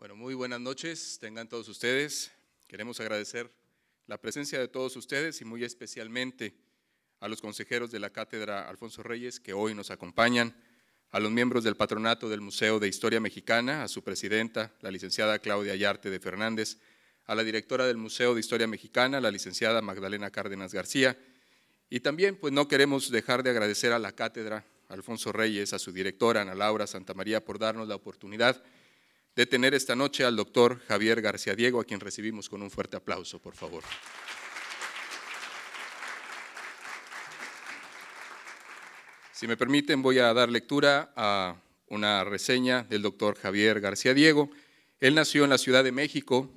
Bueno, muy buenas noches, tengan todos ustedes. Queremos agradecer la presencia de todos ustedes y muy especialmente a los consejeros de la Cátedra Alfonso Reyes que hoy nos acompañan, a los miembros del patronato del Museo de Historia Mexicana, a su presidenta, la licenciada Claudia Yarte de Fernández, a la directora del Museo de Historia Mexicana, la licenciada Magdalena Cárdenas García, y también pues no queremos dejar de agradecer a la Cátedra Alfonso Reyes, a su directora Ana Laura Santa María por darnos la oportunidad de tener esta noche al doctor Javier García Diego, a quien recibimos con un fuerte aplauso, por favor. Si me permiten, voy a dar lectura a una reseña del doctor Javier García Diego. Él nació en la Ciudad de México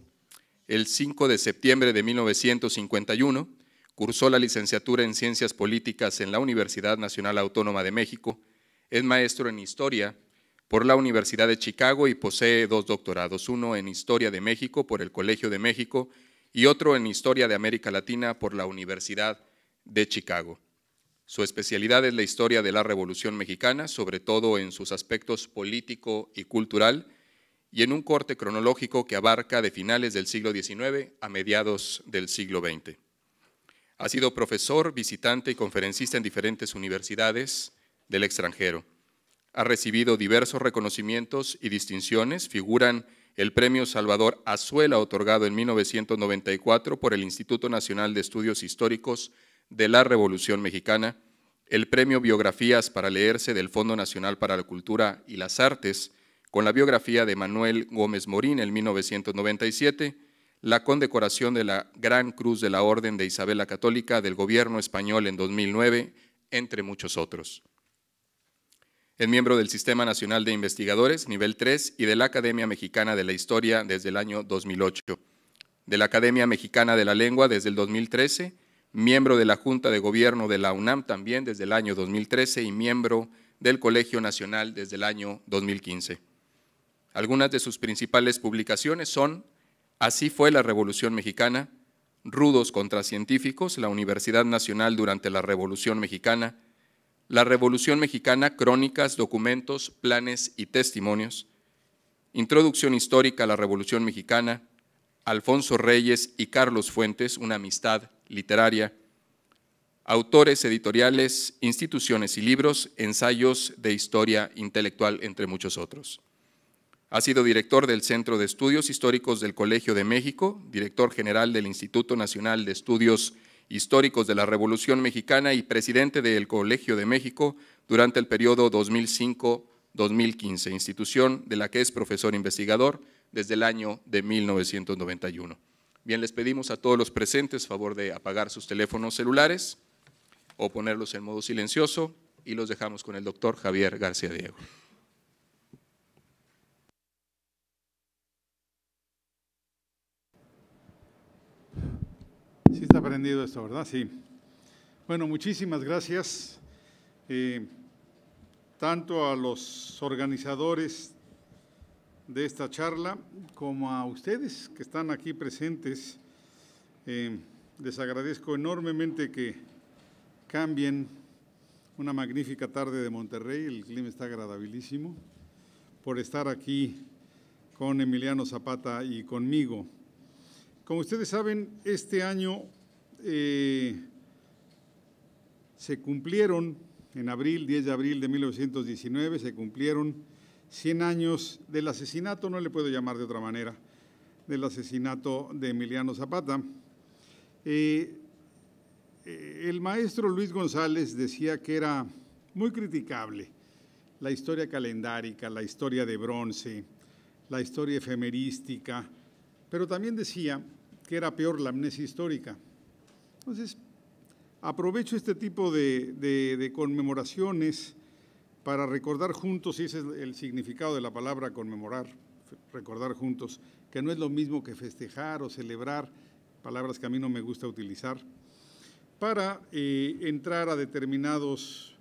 el 5 de septiembre de 1951, cursó la licenciatura en Ciencias Políticas en la Universidad Nacional Autónoma de México, es maestro en Historia por la Universidad de Chicago y posee dos doctorados, uno en Historia de México por el Colegio de México y otro en Historia de América Latina por la Universidad de Chicago. Su especialidad es la historia de la Revolución Mexicana, sobre todo en sus aspectos político y cultural, y en un corte cronológico que abarca de finales del siglo XIX a mediados del siglo XX. Ha sido profesor, visitante y conferencista en diferentes universidades del extranjero. Ha recibido diversos reconocimientos y distinciones. Figuran el Premio Salvador Azuela, otorgado en 1994 por el Instituto Nacional de Estudios Históricos de la Revolución Mexicana, el Premio Biografías para Leerse del Fondo Nacional para la Cultura y las Artes, con la biografía de Manuel Gómez Morín en 1997, la condecoración de la Gran Cruz de la Orden de Isabel la Católica del Gobierno español en 2009, entre muchos otros. Es miembro del Sistema Nacional de Investigadores, nivel 3, y de la Academia Mexicana de la Historia desde el año 2008. De la Academia Mexicana de la Lengua desde el 2013, miembro de la Junta de Gobierno de la UNAM también desde el año 2013 y miembro del Colegio Nacional desde el año 2015. Algunas de sus principales publicaciones son Así fue la Revolución Mexicana, Rudos contra Científicos, la Universidad Nacional durante la Revolución Mexicana, la Revolución Mexicana, crónicas, documentos, planes y testimonios, Introducción histórica a la Revolución Mexicana, Alfonso Reyes y Carlos Fuentes, una amistad literaria, autores, editoriales, instituciones y libros, ensayos de historia intelectual, entre muchos otros. Ha sido director del Centro de Estudios Históricos del Colegio de México, director general del Instituto Nacional de Estudios históricos de la Revolución Mexicana y presidente del Colegio de México durante el periodo 2005-2015, institución de la que es profesor investigador desde el año de 1991. Bien, les pedimos a todos los presentes favor de apagar sus teléfonos celulares o ponerlos en modo silencioso y los dejamos con el doctor Javier García Diego. aprendido esto, ¿verdad? Sí. Bueno, muchísimas gracias eh, tanto a los organizadores de esta charla como a ustedes que están aquí presentes. Eh, les agradezco enormemente que cambien una magnífica tarde de Monterrey, el clima está agradabilísimo, por estar aquí con Emiliano Zapata y conmigo. Como ustedes saben, este año eh, se cumplieron en abril, 10 de abril de 1919, se cumplieron 100 años del asesinato, no le puedo llamar de otra manera, del asesinato de Emiliano Zapata. Eh, eh, el maestro Luis González decía que era muy criticable la historia calendárica, la historia de bronce, la historia efemerística, pero también decía que era peor la amnesia histórica. Entonces, aprovecho este tipo de, conmemoraciones para recordar juntos, y ese es el significado de la palabra conmemorar, recordar juntos, que no es lo mismo que festejar o celebrar, palabras que a mí no me gusta utilizar, para eh, entrar a determinados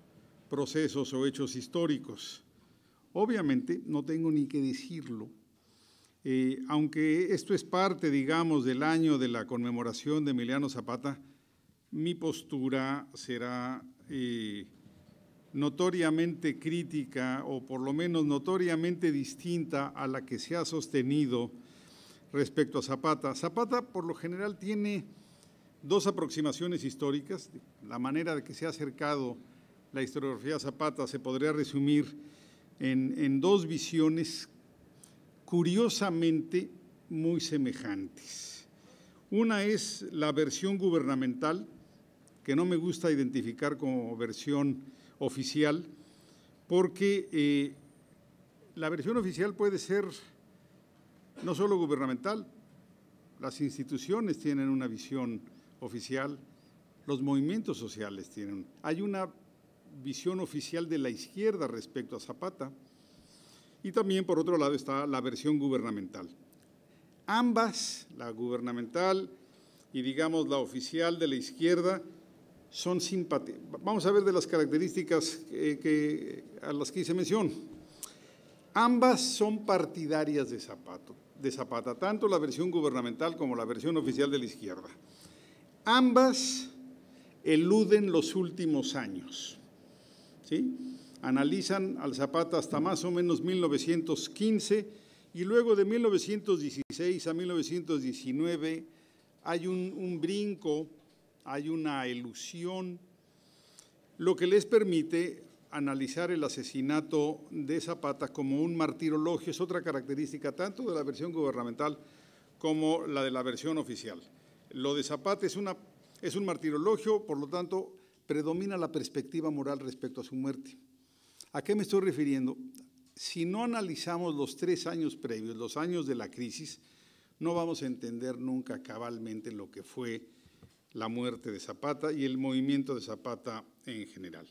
procesos o hechos históricos. Obviamente no tengo ni que decirlo. Eh, aunque esto es parte, digamos, del año de la conmemoración de Emiliano Zapata, mi postura será eh, notoriamente crítica o por lo menos notoriamente distinta a la que se ha sostenido respecto a Zapata. Zapata por lo general tiene dos aproximaciones históricas. La manera de que se ha acercado la historiografía Zapata se podría resumir en dos visiones curiosamente muy semejantes. Una es la versión gubernamental, que no me gusta identificar como versión oficial, porque eh, la versión oficial puede ser no solo gubernamental, las instituciones tienen una visión oficial, los movimientos sociales tienen. Hay una visión oficial de la izquierda respecto a Zapata y también por otro lado está la versión gubernamental. Ambas, la gubernamental y digamos la oficial de la izquierda, son Vamos a ver de las características que, a las que hice mención. Ambas son partidarias de, de Zapata, tanto la versión gubernamental como la versión oficial de la izquierda. Ambas eluden los últimos años. ¿sí? Analizan al Zapata hasta más o menos 1915 y luego de 1916 a 1919 hay un, un brinco hay una ilusión, lo que les permite analizar el asesinato de Zapata como un martirologio es otra característica tanto de la versión gubernamental como la de la versión oficial. Lo de Zapata es, una, es un martirologio, por lo tanto, predomina la perspectiva moral respecto a su muerte. ¿A qué me estoy refiriendo? Si no analizamos los tres años previos, los años de la crisis, no vamos a entender nunca cabalmente lo que fue la muerte de Zapata y el movimiento de Zapata en general.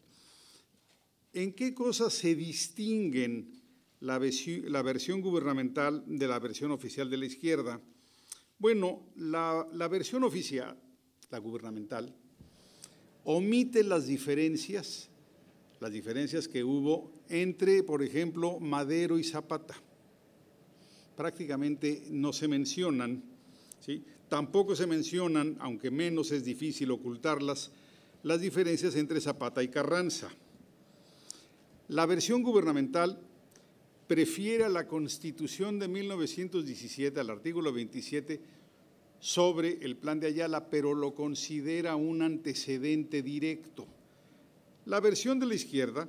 ¿En qué cosas se distinguen la, versión gubernamental de la versión oficial de la izquierda? Bueno, la, la versión oficial, la gubernamental, omite las diferencias, las diferencias que hubo entre, por ejemplo, Madero y Zapata. Prácticamente no se mencionan. ¿sí? Tampoco se mencionan, aunque menos es difícil ocultarlas, las diferencias entre Zapata y Carranza. La versión gubernamental prefiere la Constitución de 1917, al artículo 27, sobre el plan de Ayala, pero lo considera un antecedente directo. La versión de la izquierda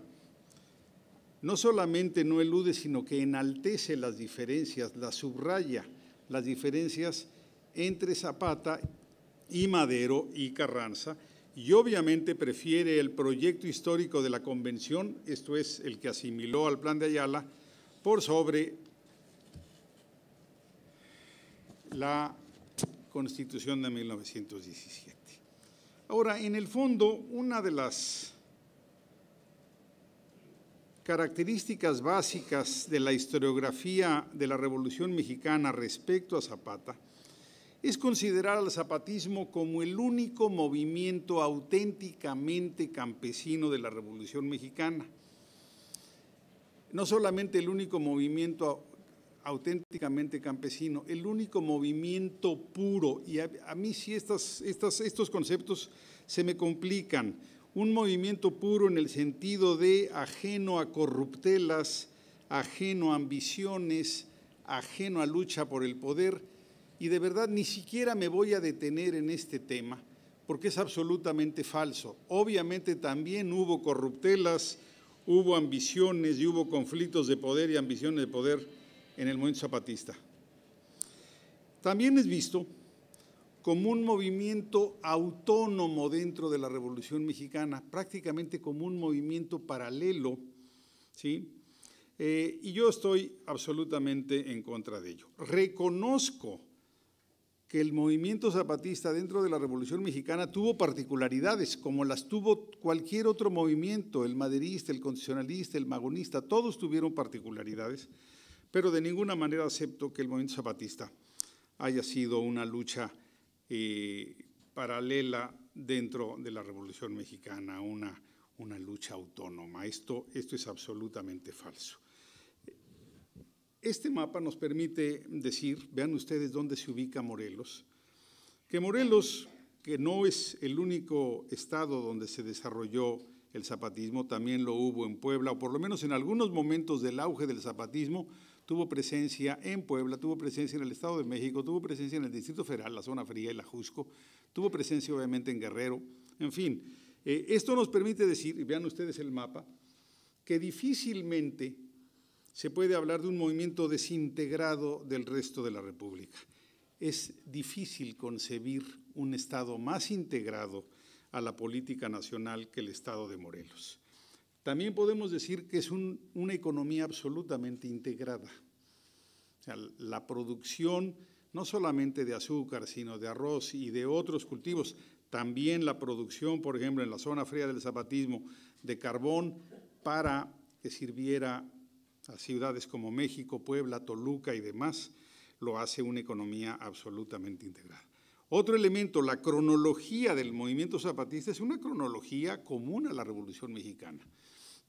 no solamente no elude, sino que enaltece las diferencias, las subraya, las diferencias entre Zapata y Madero y Carranza, y obviamente prefiere el proyecto histórico de la convención, esto es, el que asimiló al plan de Ayala, por sobre la constitución de 1917. Ahora, en el fondo, una de las características básicas de la historiografía de la Revolución Mexicana respecto a Zapata es considerar al zapatismo como el único movimiento auténticamente campesino de la Revolución Mexicana. No solamente el único movimiento auténticamente campesino, el único movimiento puro. Y a, mí sí estas, estos conceptos se me complican. Un movimiento puro en el sentido de ajeno a corruptelas, ajeno a ambiciones, ajeno a lucha por el poder y de verdad ni siquiera me voy a detener en este tema porque es absolutamente falso. Obviamente también hubo corruptelas, hubo ambiciones y hubo conflictos de poder y ambiciones de poder en el movimiento zapatista. También es visto como un movimiento autónomo dentro de la Revolución Mexicana, prácticamente como un movimiento paralelo, ¿sí? Eh, y yo estoy absolutamente en contra de ello. Reconozco que el movimiento zapatista dentro de la Revolución Mexicana tuvo particularidades, como las tuvo cualquier otro movimiento, el maderista, el condicionalista el magonista, todos tuvieron particularidades, pero de ninguna manera acepto que el movimiento zapatista haya sido una lucha eh, paralela dentro de la Revolución Mexicana, una, una lucha autónoma. Esto, esto es absolutamente falso. Este mapa nos permite decir, vean ustedes dónde se ubica Morelos, que Morelos, que no es el único estado donde se desarrolló el zapatismo, también lo hubo en Puebla, o por lo menos en algunos momentos del auge del zapatismo, tuvo presencia en Puebla, tuvo presencia en el Estado de México, tuvo presencia en el Distrito Federal, la Zona Fría y la Jusco, tuvo presencia obviamente en Guerrero, en fin. Eh, esto nos permite decir, vean ustedes el mapa, que difícilmente se puede hablar de un movimiento desintegrado del resto de la República. Es difícil concebir un Estado más integrado a la política nacional que el Estado de Morelos. También podemos decir que es una economía absolutamente integrada. la producción no solamente de azúcar, sino de arroz y de otros cultivos, también la producción, por ejemplo, en la zona fría del zapatismo, de carbón para que sirviera a ciudades como México, Puebla, Toluca y demás, lo hace una economía absolutamente integrada. Otro elemento, la cronología del movimiento zapatista es una cronología común a la Revolución Mexicana.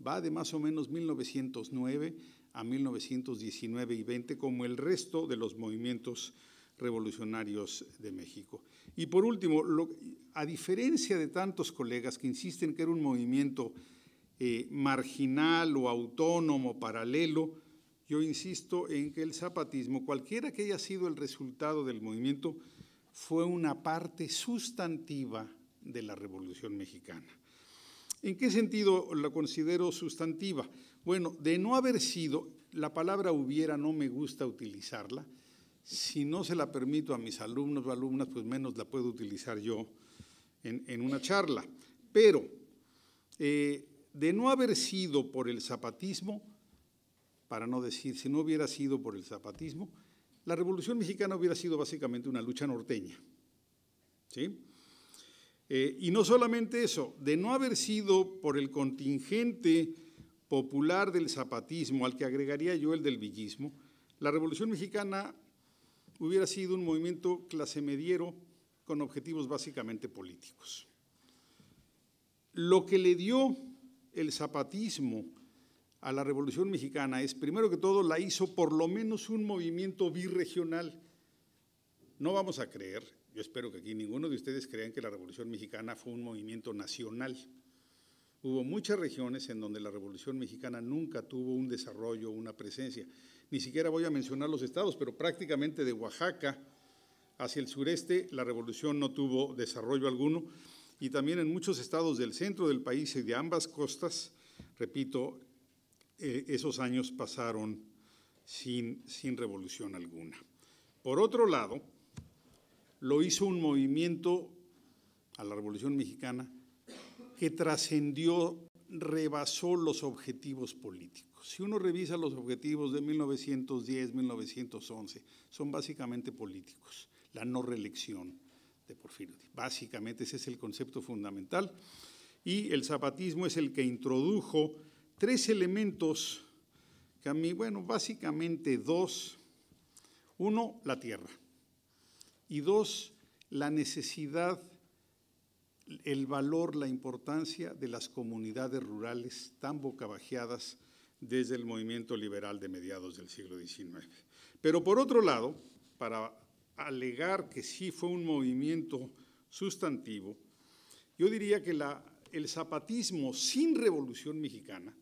Va de más o menos 1909 a 1919 y 20 como el resto de los movimientos revolucionarios de México. Y por último, a diferencia de tantos colegas que insisten que era un movimiento eh, marginal o autónomo, paralelo. Yo insisto en que el zapatismo, cualquiera que haya sido el resultado del movimiento, fue una parte sustantiva de la Revolución Mexicana. ¿En qué sentido la considero sustantiva? Bueno, de no haber sido, la palabra hubiera no me gusta utilizarla, si no se la permito a mis alumnos o alumnas, pues menos la puedo utilizar yo en, una charla. Pero eh, de no haber sido por el zapatismo, para no decir si no hubiera sido por el zapatismo, la Revolución Mexicana hubiera sido básicamente una lucha norteña. ¿Sí? Eh, y no solamente eso, de no haber sido por el contingente popular del zapatismo, al que agregaría yo el del villismo, la Revolución Mexicana hubiera sido un movimiento clase mediero con objetivos básicamente políticos. Lo que le dio el zapatismo a la Revolución Mexicana es, primero que todo, la hizo por lo menos un movimiento birregional. No vamos a creer, yo espero que aquí ninguno de ustedes crean que la Revolución Mexicana fue un movimiento nacional. Hubo muchas regiones en donde la Revolución Mexicana nunca tuvo un desarrollo, una presencia. Ni siquiera voy a mencionar los estados, pero prácticamente de Oaxaca hacia el sureste la revolución no tuvo desarrollo alguno y también en muchos estados del centro del país y de ambas costas, repito, eh, esos años pasaron sin, sin revolución alguna. Por otro lado, lo hizo un movimiento a la Revolución Mexicana que trascendió, rebasó los objetivos políticos. Si uno revisa los objetivos de 1910, 1911, son básicamente políticos. La no reelección, de Porfirio. Básicamente ese es el concepto fundamental. Y el zapatismo es el que introdujo tres elementos que a mí, bueno, básicamente dos. Uno, la tierra. Y dos, la necesidad, el valor, la importancia de las comunidades rurales tan bocabajeadas desde el movimiento liberal de mediados del siglo XIX. Pero por otro lado, para alegar que sí fue un movimiento sustantivo, yo diría que la, el zapatismo sin revolución mexicana,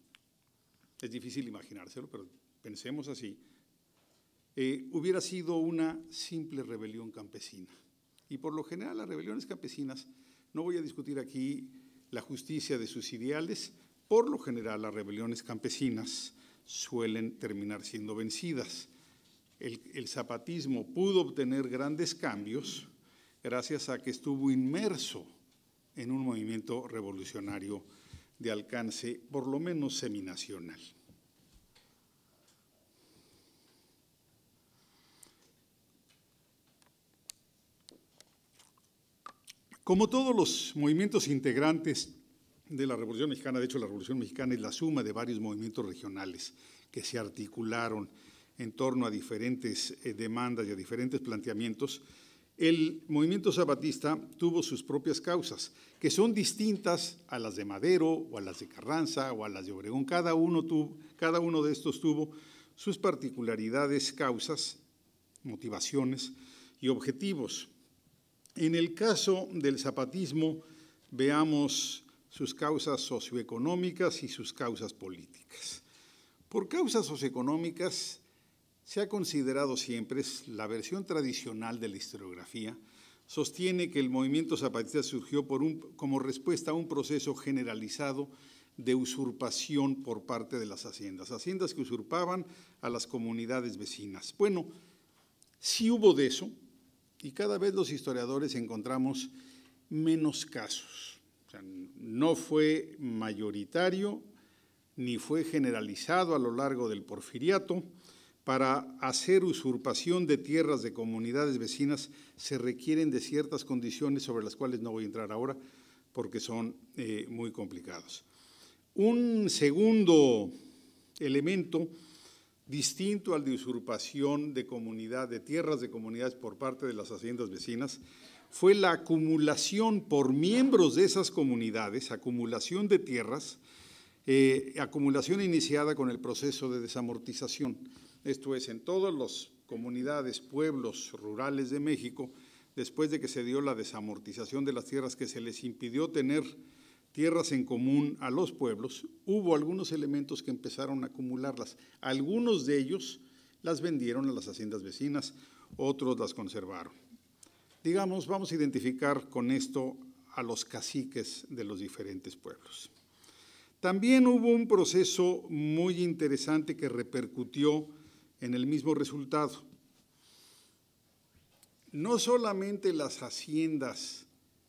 es difícil imaginárselo, pero pensemos así, eh, hubiera sido una simple rebelión campesina. Y por lo general las rebeliones campesinas, no voy a discutir aquí la justicia de sus ideales, por lo general las rebeliones campesinas suelen terminar siendo vencidas el, zapatismo pudo obtener grandes cambios gracias a que estuvo inmerso en un movimiento revolucionario de alcance por lo menos seminacional. Como todos los movimientos integrantes de la Revolución Mexicana, de hecho la Revolución Mexicana es la suma de varios movimientos regionales que se articularon en torno a diferentes eh, demandas y a diferentes planteamientos, el movimiento zapatista tuvo sus propias causas, que son distintas a las de Madero o a las de Carranza o a las de Obregón. Cada uno, tuvo, cada uno de estos tuvo sus particularidades, causas, motivaciones y objetivos. En el caso del zapatismo, veamos sus causas socioeconómicas y sus causas políticas. Por causas socioeconómicas, se ha considerado siempre, la versión tradicional de la historiografía, sostiene que el movimiento zapatista surgió como respuesta a un proceso generalizado de usurpación por parte de las haciendas, haciendas que usurpaban a las comunidades vecinas. Bueno, sí hubo de eso, y cada vez los historiadores encontramos menos casos. no fue mayoritario ni fue generalizado a lo largo del porfiriato, para hacer usurpación de tierras de comunidades vecinas se requieren de ciertas condiciones sobre las cuales no voy a entrar ahora porque son eh, muy complicados. Un segundo elemento distinto al de usurpación de de tierras de comunidades por parte de las haciendas vecinas, fue la acumulación por miembros de esas comunidades, acumulación de tierras, eh, acumulación iniciada con el proceso de desamortización esto es, en todas las comunidades, pueblos rurales de México, después de que se dio la desamortización de las tierras, que se les impidió tener tierras en común a los pueblos, hubo algunos elementos que empezaron a acumularlas. Algunos de ellos las vendieron a las haciendas vecinas, otros las conservaron. Digamos, vamos a identificar con esto a los caciques de los diferentes pueblos. También hubo un proceso muy interesante que repercutió en el mismo resultado. No solamente las haciendas,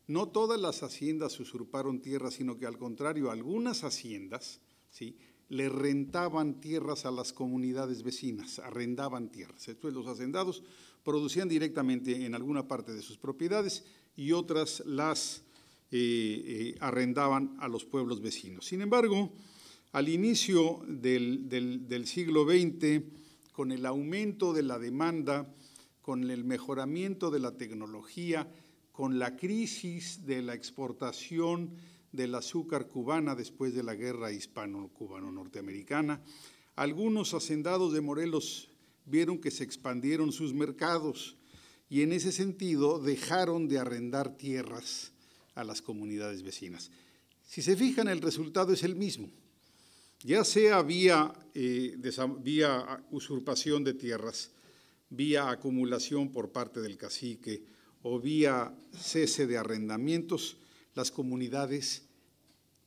no todas las haciendas usurparon tierras, sino que al contrario, algunas haciendas ¿sí? le rentaban tierras a las comunidades vecinas, arrendaban tierras. Entonces los hacendados producían directamente en alguna parte de sus propiedades y otras las eh, eh, arrendaban a los pueblos vecinos. Sin embargo, al inicio del siglo XX, con el aumento de la demanda, con el mejoramiento de la tecnología, con la crisis de la exportación del azúcar cubana después de la guerra hispano-cubano-norteamericana, algunos hacendados de Morelos vieron que se expandieron sus mercados y en ese sentido dejaron de arrendar tierras a las comunidades vecinas. Si se fijan, el resultado es el mismo ya sea vía, eh, vía usurpación de tierras, vía acumulación por parte del cacique o vía cese de arrendamientos, las comunidades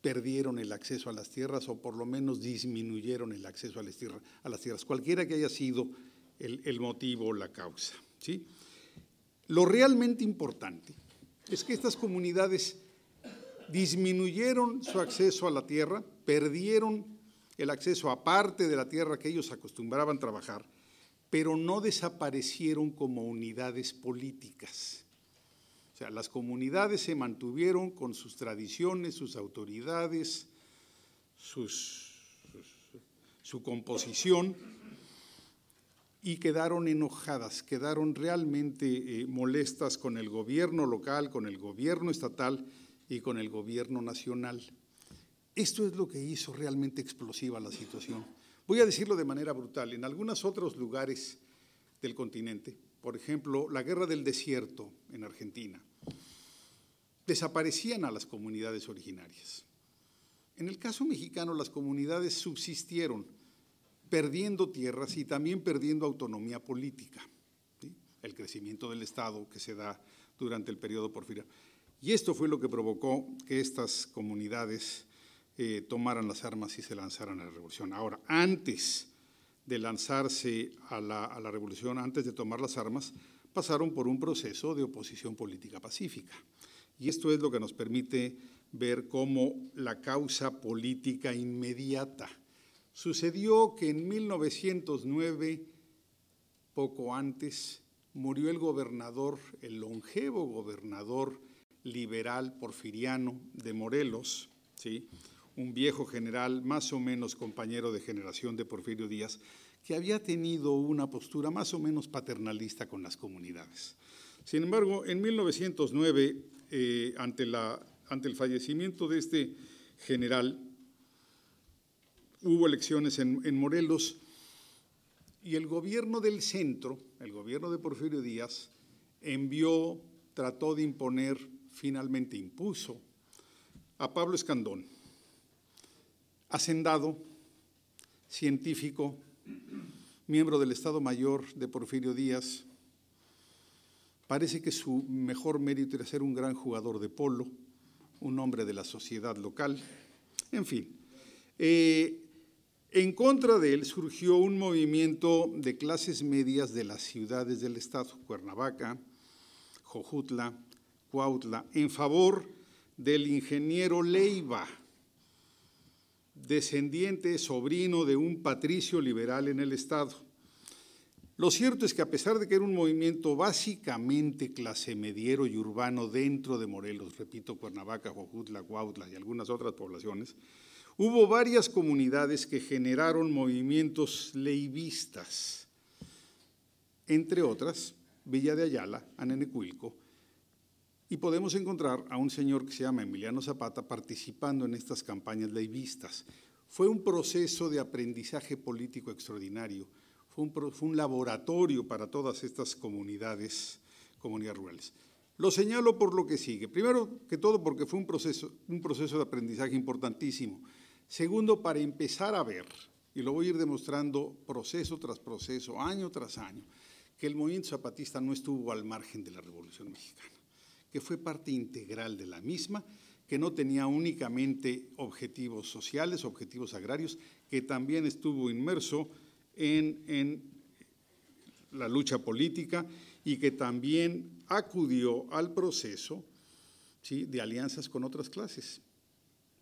perdieron el acceso a las tierras o por lo menos disminuyeron el acceso a las tierras, cualquiera que haya sido el, el motivo o la causa. ¿sí? Lo realmente importante es que estas comunidades disminuyeron su acceso a la tierra, perdieron el acceso a parte de la tierra que ellos acostumbraban trabajar, pero no desaparecieron como unidades políticas. O sea, las comunidades se mantuvieron con sus tradiciones, sus autoridades, sus, su composición, y quedaron enojadas, quedaron realmente eh, molestas con el gobierno local, con el gobierno estatal y con el gobierno nacional. Esto es lo que hizo realmente explosiva la situación. Voy a decirlo de manera brutal. En algunos otros lugares del continente, por ejemplo, la guerra del desierto en Argentina, desaparecían a las comunidades originarias. En el caso mexicano, las comunidades subsistieron perdiendo tierras y también perdiendo autonomía política. El crecimiento del Estado que se da durante el periodo porfirio. Y esto fue lo que provocó que estas comunidades eh, tomaran las armas y se lanzaran a la revolución. Ahora, antes de lanzarse a la, a la revolución, antes de tomar las armas, pasaron por un proceso de oposición política pacífica. Y esto es lo que nos permite ver cómo la causa política inmediata. Sucedió que en 1909, poco antes, murió el gobernador, el longevo gobernador liberal porfiriano de Morelos, ¿sí? un viejo general, más o menos compañero de generación de Porfirio Díaz, que había tenido una postura más o menos paternalista con las comunidades. Sin embargo, en 1909, eh, ante, el fallecimiento de este general, hubo elecciones en, en Morelos y el gobierno del centro, el gobierno de Porfirio Díaz, envió, trató de imponer, finalmente impuso, a Pablo Escandón, hacendado, científico, miembro del Estado Mayor de Porfirio Díaz, parece que su mejor mérito era ser un gran jugador de polo, un hombre de la sociedad local, en fin. Eh, en contra de él surgió un movimiento de clases medias de las ciudades del Estado, Cuernavaca, Jojutla, Cuautla, en favor del ingeniero Leiva, descendiente, sobrino de un patricio liberal en el Estado. Lo cierto es que a pesar de que era un movimiento básicamente clase mediero y urbano dentro de Morelos, repito, Cuernavaca, Jojutla, Cuautla y algunas otras poblaciones, hubo varias comunidades que generaron movimientos leivistas, entre otras Villa de Ayala, Anenecuilco, y podemos encontrar a un señor que se llama Emiliano Zapata participando en estas campañas leivistas. Fue un proceso de aprendizaje político extraordinario, fue un, laboratorio para todas estas comunidades, comunidades rurales. Lo señalo por lo que sigue. Primero que todo porque fue un proceso, un proceso de aprendizaje importantísimo. Segundo, para empezar a ver, y lo voy a ir demostrando proceso tras proceso, año tras año, que el movimiento zapatista no estuvo al margen de la Revolución Mexicana que fue parte integral de la misma, que no tenía únicamente objetivos sociales, objetivos agrarios, que también estuvo inmerso en, la lucha política y que también acudió al proceso de alianzas con otras clases.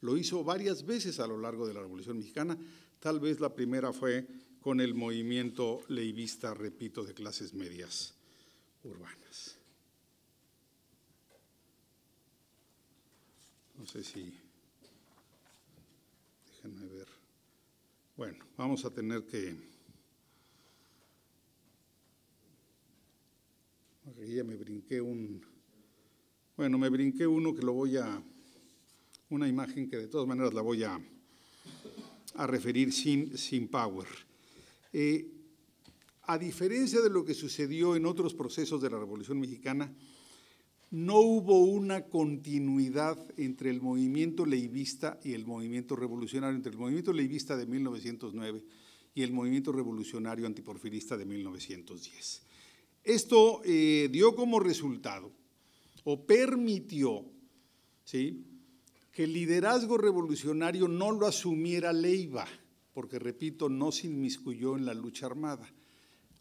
Lo hizo varias veces a lo largo de la Revolución Mexicana, tal vez la primera fue con el movimiento leivista, repito, de clases medias urbanas. No sé si... Déjenme ver. Bueno, vamos a tener que... Aquí ya me brinqué un... Bueno, me brinqué uno que lo voy a... Una imagen que de todas maneras la voy a, a referir sin, power. Eh, a diferencia de lo que sucedió en otros procesos de la Revolución Mexicana, no hubo una continuidad entre el movimiento leivista y el movimiento revolucionario, entre el movimiento leivista de 1909 y el movimiento revolucionario antiporfirista de 1910. Esto eh, dio como resultado o permitió que el liderazgo revolucionario no lo asumiera Leiva, porque repito, no se inmiscuyó en la lucha armada,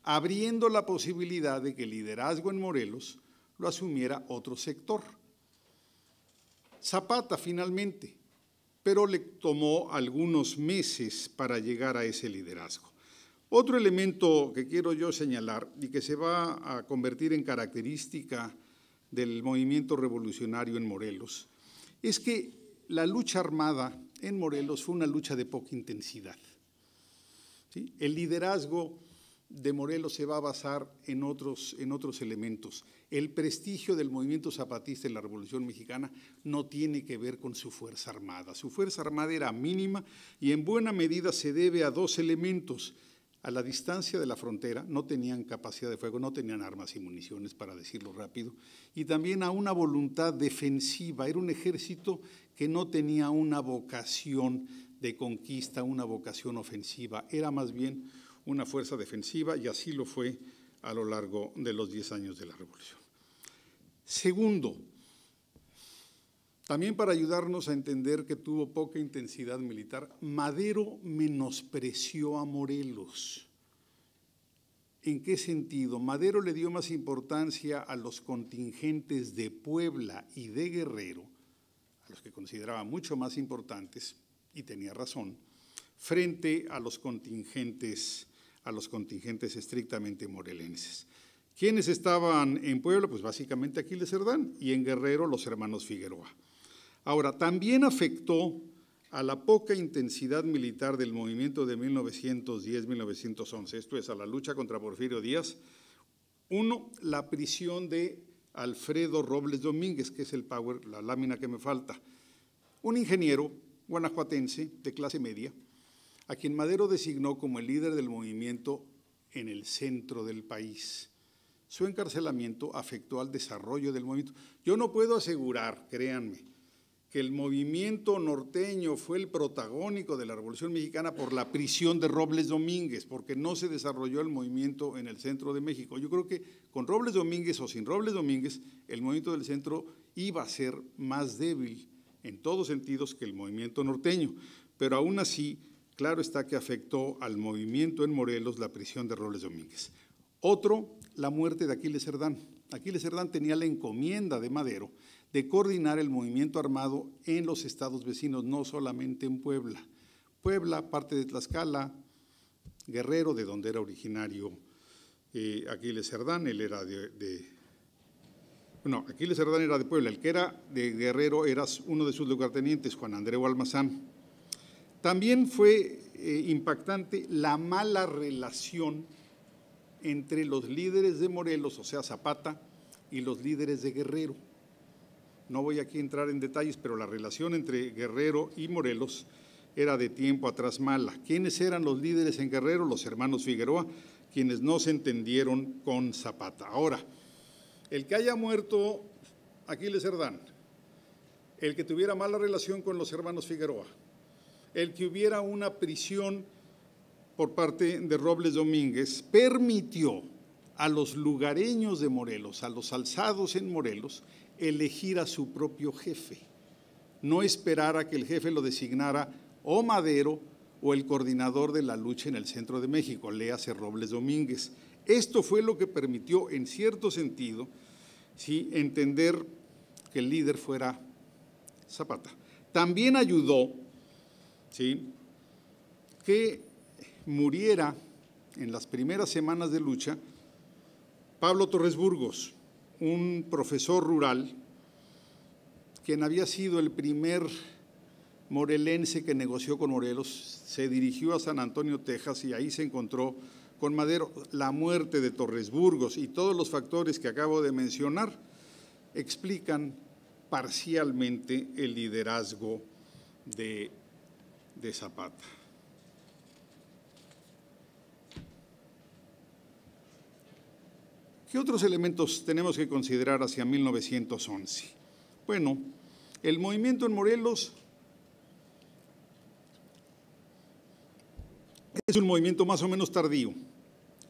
abriendo la posibilidad de que el liderazgo en Morelos asumiera otro sector. Zapata finalmente, pero le tomó algunos meses para llegar a ese liderazgo. Otro elemento que quiero yo señalar y que se va a convertir en característica del movimiento revolucionario en Morelos es que la lucha armada en Morelos fue una lucha de poca intensidad. El liderazgo de Morelos se va a basar en otros, en otros elementos. El prestigio del movimiento zapatista en la Revolución Mexicana no tiene que ver con su fuerza armada. Su fuerza armada era mínima y en buena medida se debe a dos elementos. A la distancia de la frontera no tenían capacidad de fuego, no tenían armas y municiones, para decirlo rápido, y también a una voluntad defensiva. Era un ejército que no tenía una vocación de conquista, una vocación ofensiva, era más bien una fuerza defensiva y así lo fue a lo largo de los 10 años de la Revolución. Segundo, también para ayudarnos a entender que tuvo poca intensidad militar, Madero menospreció a Morelos. ¿En qué sentido? Madero le dio más importancia a los contingentes de Puebla y de Guerrero, a los que consideraba mucho más importantes, y tenía razón, frente a los contingentes a los contingentes estrictamente morelenses. ¿Quiénes estaban en Puebla? Pues básicamente Aquiles Cerdán y en Guerrero los hermanos Figueroa. Ahora, también afectó a la poca intensidad militar del movimiento de 1910-1911, esto es, a la lucha contra Porfirio Díaz, uno, la prisión de Alfredo Robles Domínguez, que es el power, la lámina que me falta, un ingeniero guanajuatense de clase media, a quien Madero designó como el líder del movimiento en el centro del país. Su encarcelamiento afectó al desarrollo del movimiento. Yo no puedo asegurar, créanme, que el movimiento norteño fue el protagónico de la Revolución Mexicana por la prisión de Robles Domínguez, porque no se desarrolló el movimiento en el centro de México. Yo creo que con Robles Domínguez o sin Robles Domínguez, el movimiento del centro iba a ser más débil en todos sentidos que el movimiento norteño. Pero aún así, Claro está que afectó al movimiento en Morelos la prisión de Robles Domínguez. Otro, la muerte de Aquiles Cerdán. Aquiles Cerdán tenía la encomienda de Madero de coordinar el movimiento armado en los estados vecinos, no solamente en Puebla. Puebla, parte de Tlaxcala, Guerrero, de donde era originario eh, Aquiles Cerdán, él era de, bueno, Aquiles Cerdán era de Puebla, el que era de Guerrero era uno de sus lugartenientes, Juan Andreu Almazán. También fue eh, impactante la mala relación entre los líderes de Morelos, o sea, Zapata, y los líderes de Guerrero. No voy aquí a entrar en detalles, pero la relación entre Guerrero y Morelos era de tiempo atrás mala. ¿Quiénes eran los líderes en Guerrero? Los hermanos Figueroa, quienes no se entendieron con Zapata. Ahora, el que haya muerto Aquiles Cerdán, el que tuviera mala relación con los hermanos Figueroa, el que hubiera una prisión por parte de Robles Domínguez permitió a los lugareños de Morelos, a los alzados en Morelos, elegir a su propio jefe, no esperar a que el jefe lo designara o Madero o el coordinador de la lucha en el centro de México, léase Robles Domínguez. Esto fue lo que permitió, en cierto sentido, ¿sí? entender que el líder fuera Zapata. También ayudó ¿sí? que muriera en las primeras semanas de lucha Pablo Torres Burgos, un profesor rural, quien había sido el primer morelense que negoció con Morelos, se dirigió a San Antonio, Texas, y ahí se encontró con Madero la muerte de Torres Burgos y todos los factores que acabo de mencionar explican parcialmente el liderazgo de de Zapata. ¿Qué otros elementos tenemos que considerar hacia 1911? Bueno, el movimiento en Morelos es un movimiento más o menos tardío.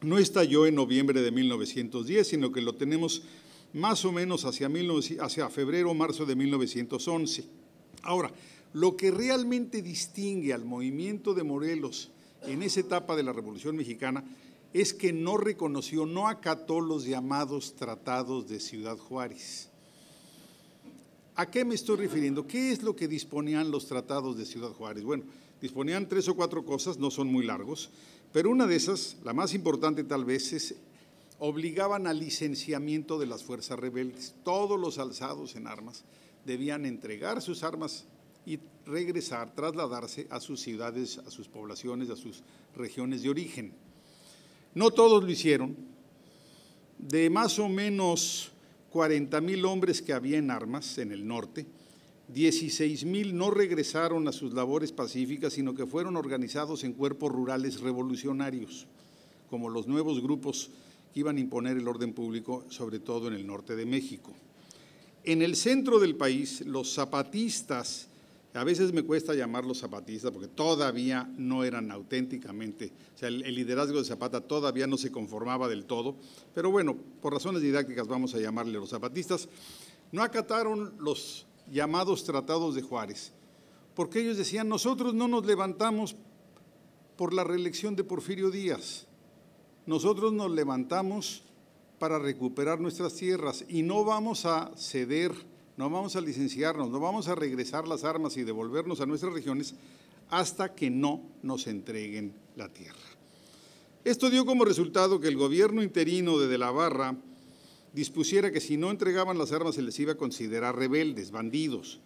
No estalló en noviembre de 1910, sino que lo tenemos más o menos hacia, febrero o marzo de 1911. Ahora, lo que realmente distingue al movimiento de Morelos en esa etapa de la Revolución Mexicana es que no reconoció, no acató los llamados tratados de Ciudad Juárez. ¿A qué me estoy refiriendo? ¿Qué es lo que disponían los tratados de Ciudad Juárez? Bueno, disponían tres o cuatro cosas, no son muy largos, pero una de esas, la más importante tal vez, es obligaban al licenciamiento de las fuerzas rebeldes. Todos los alzados en armas debían entregar sus armas y regresar, trasladarse a sus ciudades, a sus poblaciones, a sus regiones de origen. No todos lo hicieron. De más o menos 40 mil hombres que había en armas en el norte, 16 mil no regresaron a sus labores pacíficas, sino que fueron organizados en cuerpos rurales revolucionarios, como los nuevos grupos que iban a imponer el orden público, sobre todo en el norte de México. En el centro del país, los zapatistas a veces me cuesta llamarlos zapatistas porque todavía no eran auténticamente, o sea, el, liderazgo de Zapata todavía no se conformaba del todo, pero bueno, por razones didácticas vamos a llamarle los zapatistas, no acataron los llamados tratados de Juárez, porque ellos decían, nosotros no nos levantamos por la reelección de Porfirio Díaz, nosotros nos levantamos para recuperar nuestras tierras y no vamos a ceder no vamos a licenciarnos, no vamos a regresar las armas y devolvernos a nuestras regiones hasta que no nos entreguen la tierra. Esto dio como resultado que el gobierno interino de De la Barra dispusiera que si no entregaban las armas se les iba a considerar rebeldes, bandidos,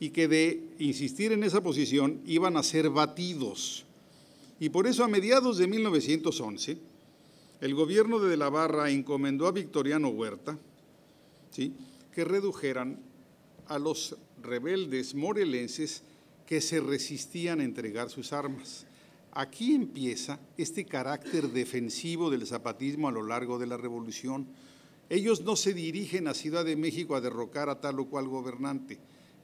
y que de insistir en esa posición iban a ser batidos. Y por eso a mediados de 1911, el gobierno de De la Barra encomendó a Victoriano Huerta, ¿sí? que redujeran a los rebeldes morelenses que se resistían a entregar sus armas. Aquí empieza este carácter defensivo del zapatismo a lo largo de la revolución. Ellos no se dirigen a Ciudad de México a derrocar a tal o cual gobernante.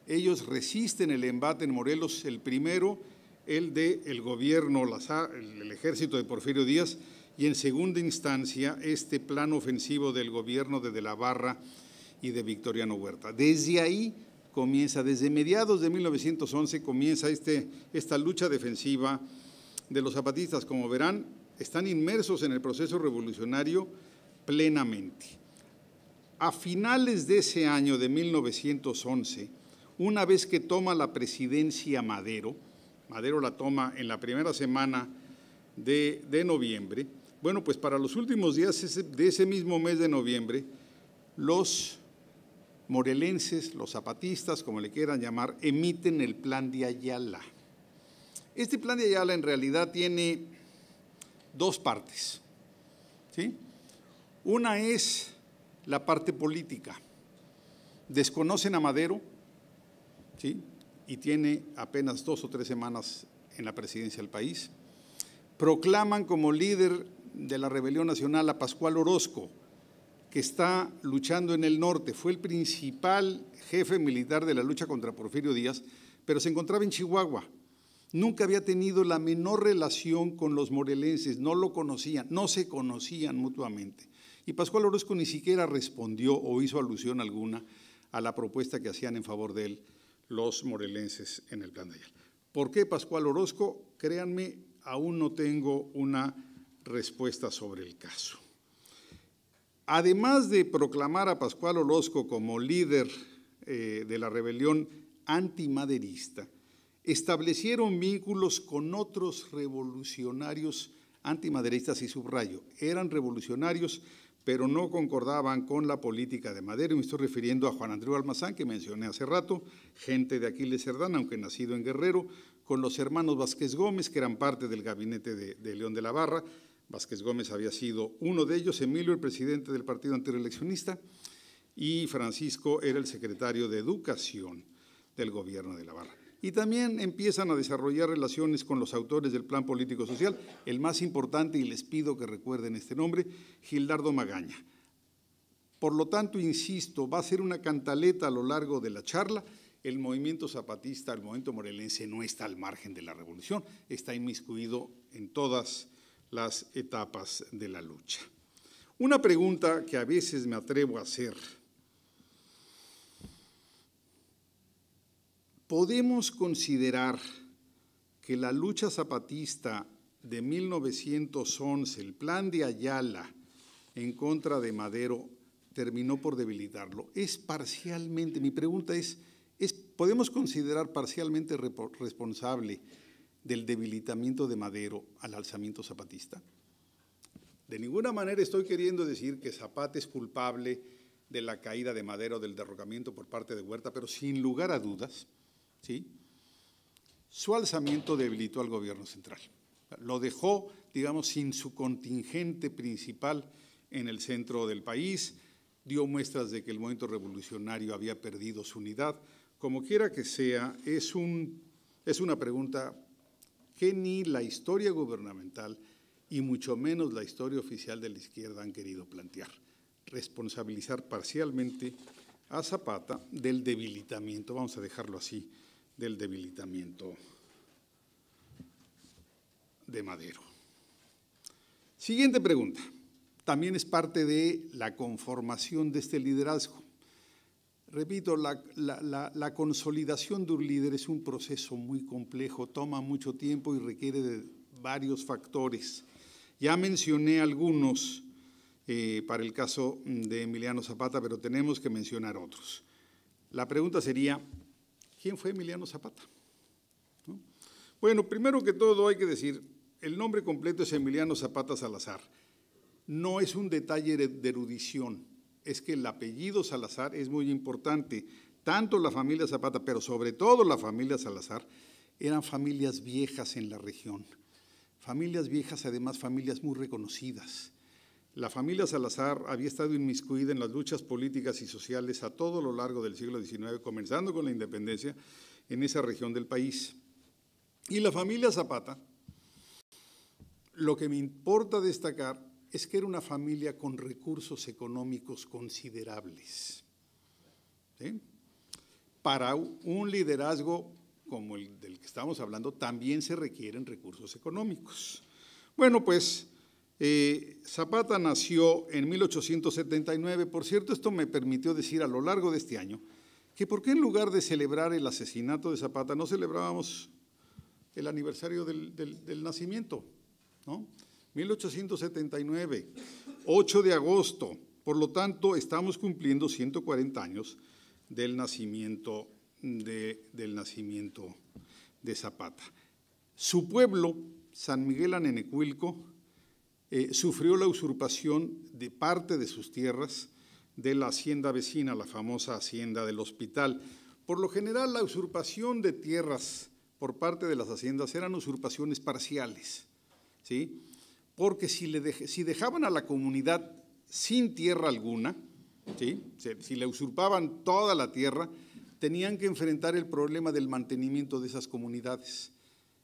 Ellos resisten el embate en Morelos, el primero, el de el gobierno, el ejército de Porfirio Díaz, y en segunda instancia este plan ofensivo del gobierno de De la Barra y de Victoriano Huerta. Desde ahí comienza, desde mediados de 1911 comienza este, esta lucha defensiva de los zapatistas. Como verán, están inmersos en el proceso revolucionario plenamente. A finales de ese año de 1911, una vez que toma la presidencia Madero, Madero la toma en la primera semana de, de noviembre, bueno, pues para los últimos días de ese mismo mes de noviembre, los morelenses, los zapatistas, como le quieran llamar, emiten el plan de Ayala. Este plan de Ayala en realidad tiene dos partes. ¿sí? Una es la parte política. Desconocen a Madero ¿sí? y tiene apenas dos o tres semanas en la presidencia del país. Proclaman como líder de la rebelión nacional a Pascual Orozco, que está luchando en el norte. Fue el principal jefe militar de la lucha contra Porfirio Díaz, pero se encontraba en Chihuahua. Nunca había tenido la menor relación con los morelenses, no lo conocían, no se conocían mutuamente. Y Pascual Orozco ni siquiera respondió o hizo alusión alguna a la propuesta que hacían en favor de él los morelenses en el plan de Ayala. ¿Por qué Pascual Orozco? Créanme, aún no tengo una respuesta sobre el caso. Además de proclamar a Pascual Orozco como líder eh, de la rebelión antimaderista, establecieron vínculos con otros revolucionarios antimaderistas y subrayo. Eran revolucionarios, pero no concordaban con la política de Madero. Me estoy refiriendo a Juan Andrés Almazán, que mencioné hace rato, gente de Aquiles Cerdán, aunque nacido en Guerrero, con los hermanos Vázquez Gómez, que eran parte del gabinete de León de la Barra, Vázquez Gómez había sido uno de ellos, Emilio el presidente del partido antireleccionista y Francisco era el secretario de Educación del gobierno de la barra. Y también empiezan a desarrollar relaciones con los autores del Plan Político Social, el más importante, y les pido que recuerden este nombre, Gildardo Magaña. Por lo tanto, insisto, va a ser una cantaleta a lo largo de la charla, el movimiento zapatista, el movimiento morelense no está al margen de la revolución, está inmiscuido en todas las etapas de la lucha. Una pregunta que a veces me atrevo a hacer. ¿Podemos considerar que la lucha zapatista de 1911, el plan de Ayala en contra de Madero, terminó por debilitarlo? Es parcialmente, mi pregunta es, ¿es ¿podemos considerar parcialmente responsable del debilitamiento de Madero al alzamiento zapatista. De ninguna manera estoy queriendo decir que Zapata es culpable de la caída de Madero, del derrocamiento por parte de Huerta, pero sin lugar a dudas, ¿sí? su alzamiento debilitó al gobierno central. Lo dejó, digamos, sin su contingente principal en el centro del país, dio muestras de que el movimiento revolucionario había perdido su unidad. Como quiera que sea, es, un, es una pregunta que ni la historia gubernamental y mucho menos la historia oficial de la izquierda han querido plantear. Responsabilizar parcialmente a Zapata del debilitamiento, vamos a dejarlo así, del debilitamiento de Madero. Siguiente pregunta. También es parte de la conformación de este liderazgo. Repito, la, consolidación de un líder es un proceso muy complejo, toma mucho tiempo y requiere de varios factores. Ya mencioné algunos eh, para el caso de Emiliano Zapata, pero tenemos que mencionar otros. La pregunta sería, ¿quién fue Emiliano Zapata? Bueno, primero que todo hay que decir, el nombre completo es Emiliano Zapata Salazar. No es un detalle de erudición es que el apellido Salazar es muy importante. Tanto la familia Zapata, pero sobre todo la familia Salazar, eran familias viejas en la región. Familias viejas, además familias muy reconocidas. La familia Salazar había estado inmiscuida en las luchas políticas y sociales a todo lo largo del siglo XIX, comenzando con la independencia en esa región del país. Y la familia Zapata, lo que me importa destacar es que era una familia con recursos económicos considerables. Para un liderazgo como el del que estamos hablando, también se requieren recursos económicos. Bueno, pues eh, Zapata nació en 1879. Por cierto, esto me permitió decir a lo largo de este año que por qué en lugar de celebrar el asesinato de Zapata no celebrábamos el aniversario del, del nacimiento, ¿no? 1879, 8 de agosto. Por lo tanto, estamos cumpliendo 140 años del nacimiento de, Zapata. Su pueblo, San Miguel Anenecuilco, eh, sufrió la usurpación de parte de sus tierras de la hacienda vecina, la famosa hacienda del hospital. Por lo general, la usurpación de tierras por parte de las haciendas eran usurpaciones parciales, ¿sí? porque si, dejaban a la comunidad sin tierra alguna, si le usurpaban toda la tierra, tenían que enfrentar el problema del mantenimiento de esas comunidades.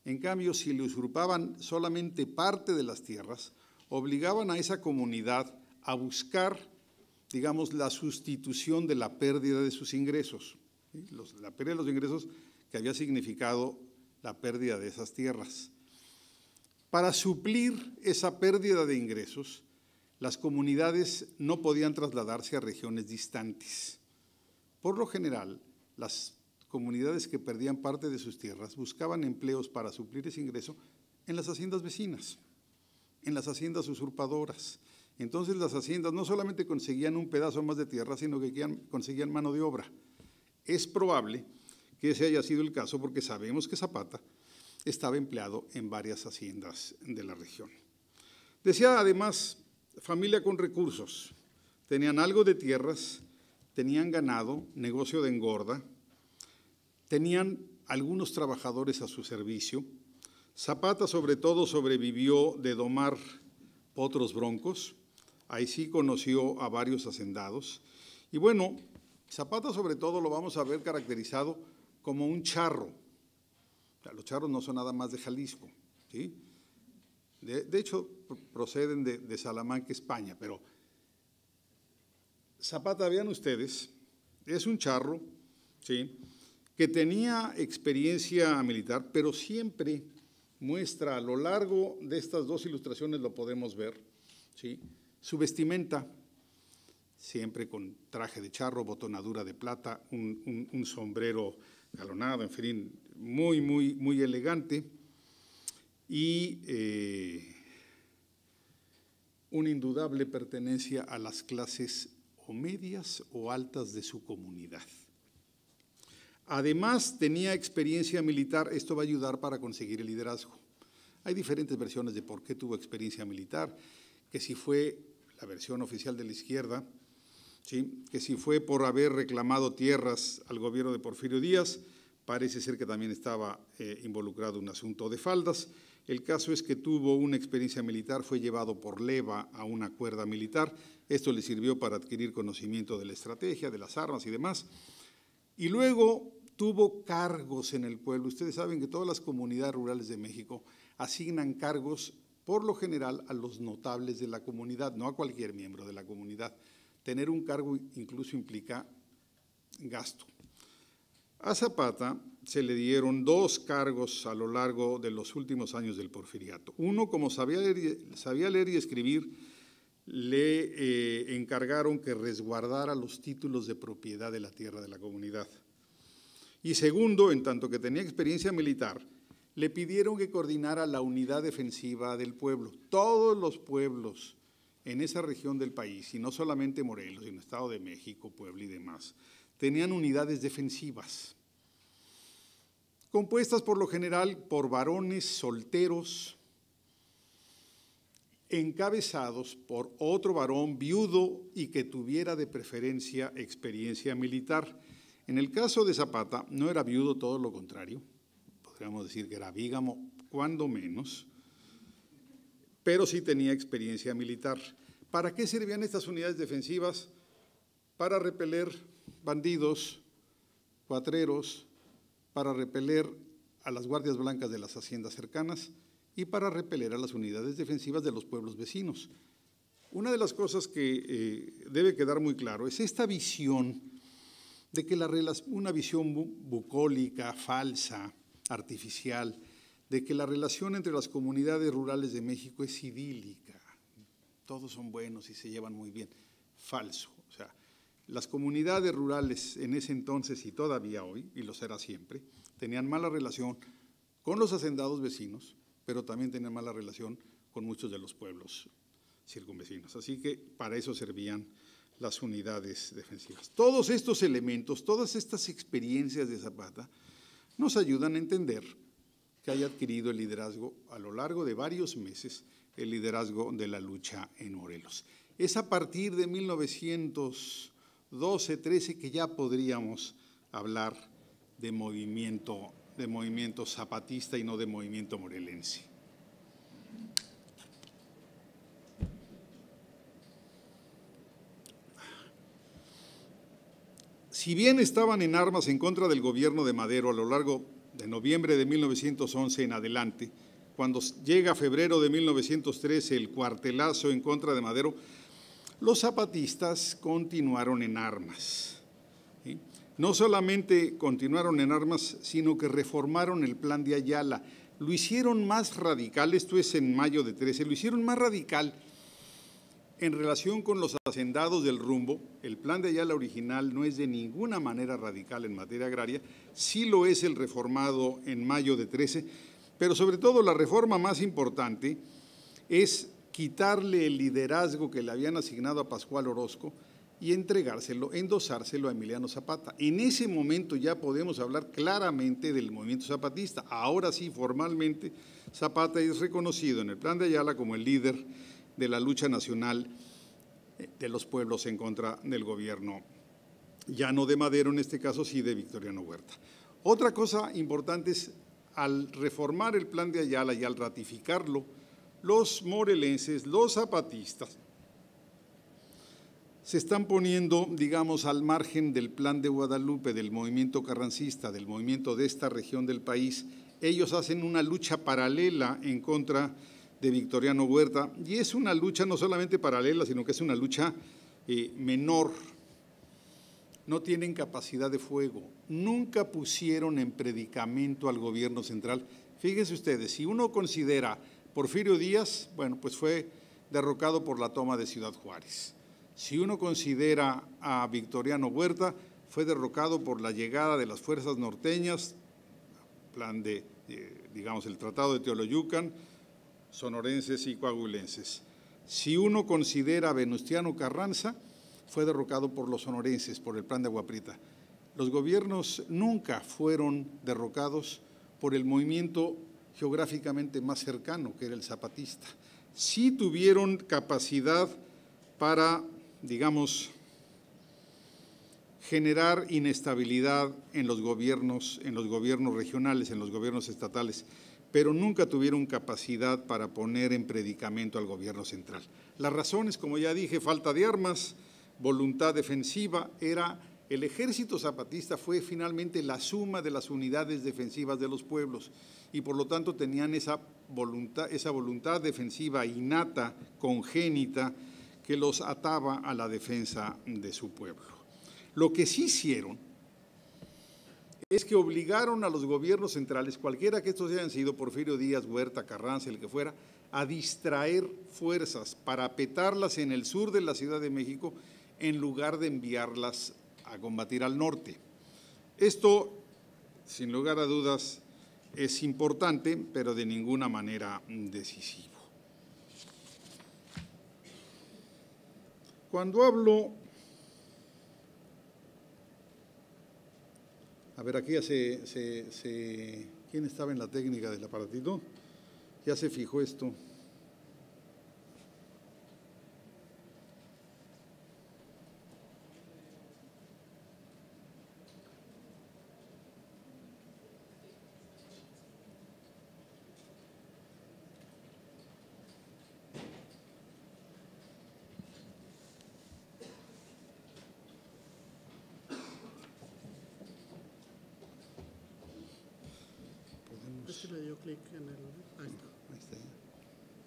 En cambio, si le usurpaban solamente parte de las tierras, obligaban a esa comunidad a buscar, digamos, la sustitución de la pérdida de sus ingresos, la pérdida de los ingresos que había significado la pérdida de esas tierras. Para suplir esa pérdida de ingresos, las comunidades no podían trasladarse a regiones distantes. Por lo general, las comunidades que perdían parte de sus tierras buscaban empleos para suplir ese ingreso en las haciendas vecinas, en las haciendas usurpadoras. Entonces las haciendas no solamente conseguían un pedazo más de tierra, sino que conseguían mano de obra. Es probable que ese haya sido el caso porque sabemos que Zapata estaba empleado en varias haciendas de la región. Decía además, familia con recursos, tenían algo de tierras, tenían ganado, negocio de engorda, tenían algunos trabajadores a su servicio. Zapata sobre todo sobrevivió de domar otros broncos, ahí sí conoció a varios hacendados. Y bueno, Zapata sobre todo lo vamos a ver caracterizado como un charro, los charros no son nada más de Jalisco, ¿sí? De, hecho, proceden de, Salamanca, España, pero Zapata, vean ustedes, es un charro, ¿sí? que tenía experiencia militar, pero siempre muestra a lo largo de estas dos ilustraciones, lo podemos ver, ¿sí? su vestimenta, siempre con traje de charro, botonadura de plata, un, un sombrero galonado, en fin, muy, muy, muy elegante y eh, una indudable pertenencia a las clases o medias o altas de su comunidad. Además, tenía experiencia militar, esto va a ayudar para conseguir el liderazgo. Hay diferentes versiones de por qué tuvo experiencia militar, que si fue la versión oficial de la izquierda, ¿sí? que si fue por haber reclamado tierras al gobierno de Porfirio Díaz, parece ser que también estaba eh, involucrado un asunto de faldas. El caso es que tuvo una experiencia militar, fue llevado por leva a una cuerda militar. Esto le sirvió para adquirir conocimiento de la estrategia, de las armas y demás. Y luego tuvo cargos en el pueblo. Ustedes saben que todas las comunidades rurales de México asignan cargos por lo general a los notables de la comunidad, no a cualquier miembro de la comunidad. Tener un cargo incluso implica gasto. A Zapata se le dieron dos cargos a lo largo de los últimos años del porfiriato. Uno, como sabía leer, y escribir, le eh, encargaron que resguardara los títulos de propiedad de la tierra de la comunidad. Y segundo, en tanto que tenía experiencia militar, le pidieron que coordinara la unidad defensiva del pueblo. Todos los pueblos en esa región del país, y no solamente Morelos, sino Estado de México, Puebla y demás, tenían unidades defensivas, compuestas por lo general por varones solteros, encabezados por otro varón viudo y que tuviera de preferencia experiencia militar. En el caso de Zapata, no era viudo, todo lo contrario. Podríamos decir que era vígamo, cuando menos, pero sí tenía experiencia militar. ¿Para qué servían estas unidades defensivas? Para repeler bandidos, cuatreros, para repeler a las guardias blancas de las haciendas cercanas y para repeler a las unidades defensivas de los pueblos vecinos. Una de las cosas que eh, debe quedar muy claro es esta visión de que la, una visión bucólica, falsa, artificial, de que la relación entre las comunidades rurales de México es idílica, todos son buenos y se llevan muy bien. Falso. Las comunidades rurales en ese entonces y todavía hoy, y lo será siempre, tenían mala relación con los hacendados vecinos, pero también tenían mala relación con muchos de los pueblos circunvecinos. Así que para eso servían las unidades defensivas. Todos estos elementos, todas estas experiencias de Zapata nos ayudan a entender que haya adquirido el liderazgo a lo largo de varios meses, el liderazgo de la lucha en Morelos. Es a partir de 1900 12, 13, que ya podríamos hablar de movimiento, de movimiento zapatista y no de movimiento morelense. Si bien estaban en armas en contra del gobierno de Madero a lo largo de noviembre de 1911 en adelante, cuando llega febrero de 1913 el cuartelazo en contra de Madero, los zapatistas continuaron en armas. No solamente continuaron en armas, sino que reformaron el plan de Ayala. Lo hicieron más radical, esto es en mayo de 13, lo hicieron más radical en relación con los hacendados del rumbo, el plan de Ayala original no es de ninguna manera radical en materia agraria, sí lo es el reformado en mayo de 13, pero sobre todo la reforma más importante es quitarle el liderazgo que le habían asignado a Pascual Orozco y entregárselo, endosárselo a Emiliano Zapata. En ese momento ya podemos hablar claramente del movimiento zapatista. Ahora sí, formalmente, Zapata es reconocido en el plan de Ayala como el líder de la lucha nacional eh, de los pueblos en contra del gobierno, ya no de Madero en este caso, sí de Victoriano Huerta. Otra cosa importante es, al reformar el plan de Ayala y al ratificarlo, los morelenses, los zapatistas, se están poniendo, digamos, al margen del plan de Guadalupe, del movimiento carrancista, del movimiento de esta región del país. Ellos hacen una lucha paralela en contra de Victoriano Huerta y es una lucha no solamente paralela, sino que es una lucha eh, menor. No tienen capacidad de fuego, nunca pusieron en predicamento al gobierno central. Fíjense ustedes, si uno considera Porfirio Díaz, bueno, pues fue derrocado por la toma de Ciudad Juárez. Si uno considera a Victoriano Huerta, fue derrocado por la llegada de las fuerzas norteñas, plan de, eh, digamos, el Tratado de Teoloyucan, sonorenses y coagulenses. Si uno considera a Venustiano Carranza, fue derrocado por los sonorenses, por el plan de Aguaprita. Los gobiernos nunca fueron derrocados por el movimiento geográficamente más cercano, que era el zapatista. Sí tuvieron capacidad para, digamos, generar inestabilidad en los gobiernos, en los gobiernos regionales, en los gobiernos estatales, pero nunca tuvieron capacidad para poner en predicamento al gobierno central. Las razones, como ya dije, falta de armas, voluntad defensiva, era el ejército zapatista fue finalmente la suma de las unidades defensivas de los pueblos y por lo tanto tenían esa voluntad, esa voluntad defensiva innata, congénita, que los ataba a la defensa de su pueblo. Lo que sí hicieron es que obligaron a los gobiernos centrales, cualquiera que estos hayan sido, Porfirio Díaz, Huerta, Carranza, el que fuera, a distraer fuerzas para petarlas en el sur de la Ciudad de México en lugar de enviarlas a combatir al norte. Esto, sin lugar a dudas, es importante, pero de ninguna manera decisivo. Cuando hablo, a ver, aquí ya se, ¿quién estaba en la técnica del aparatito? Ya se fijó esto.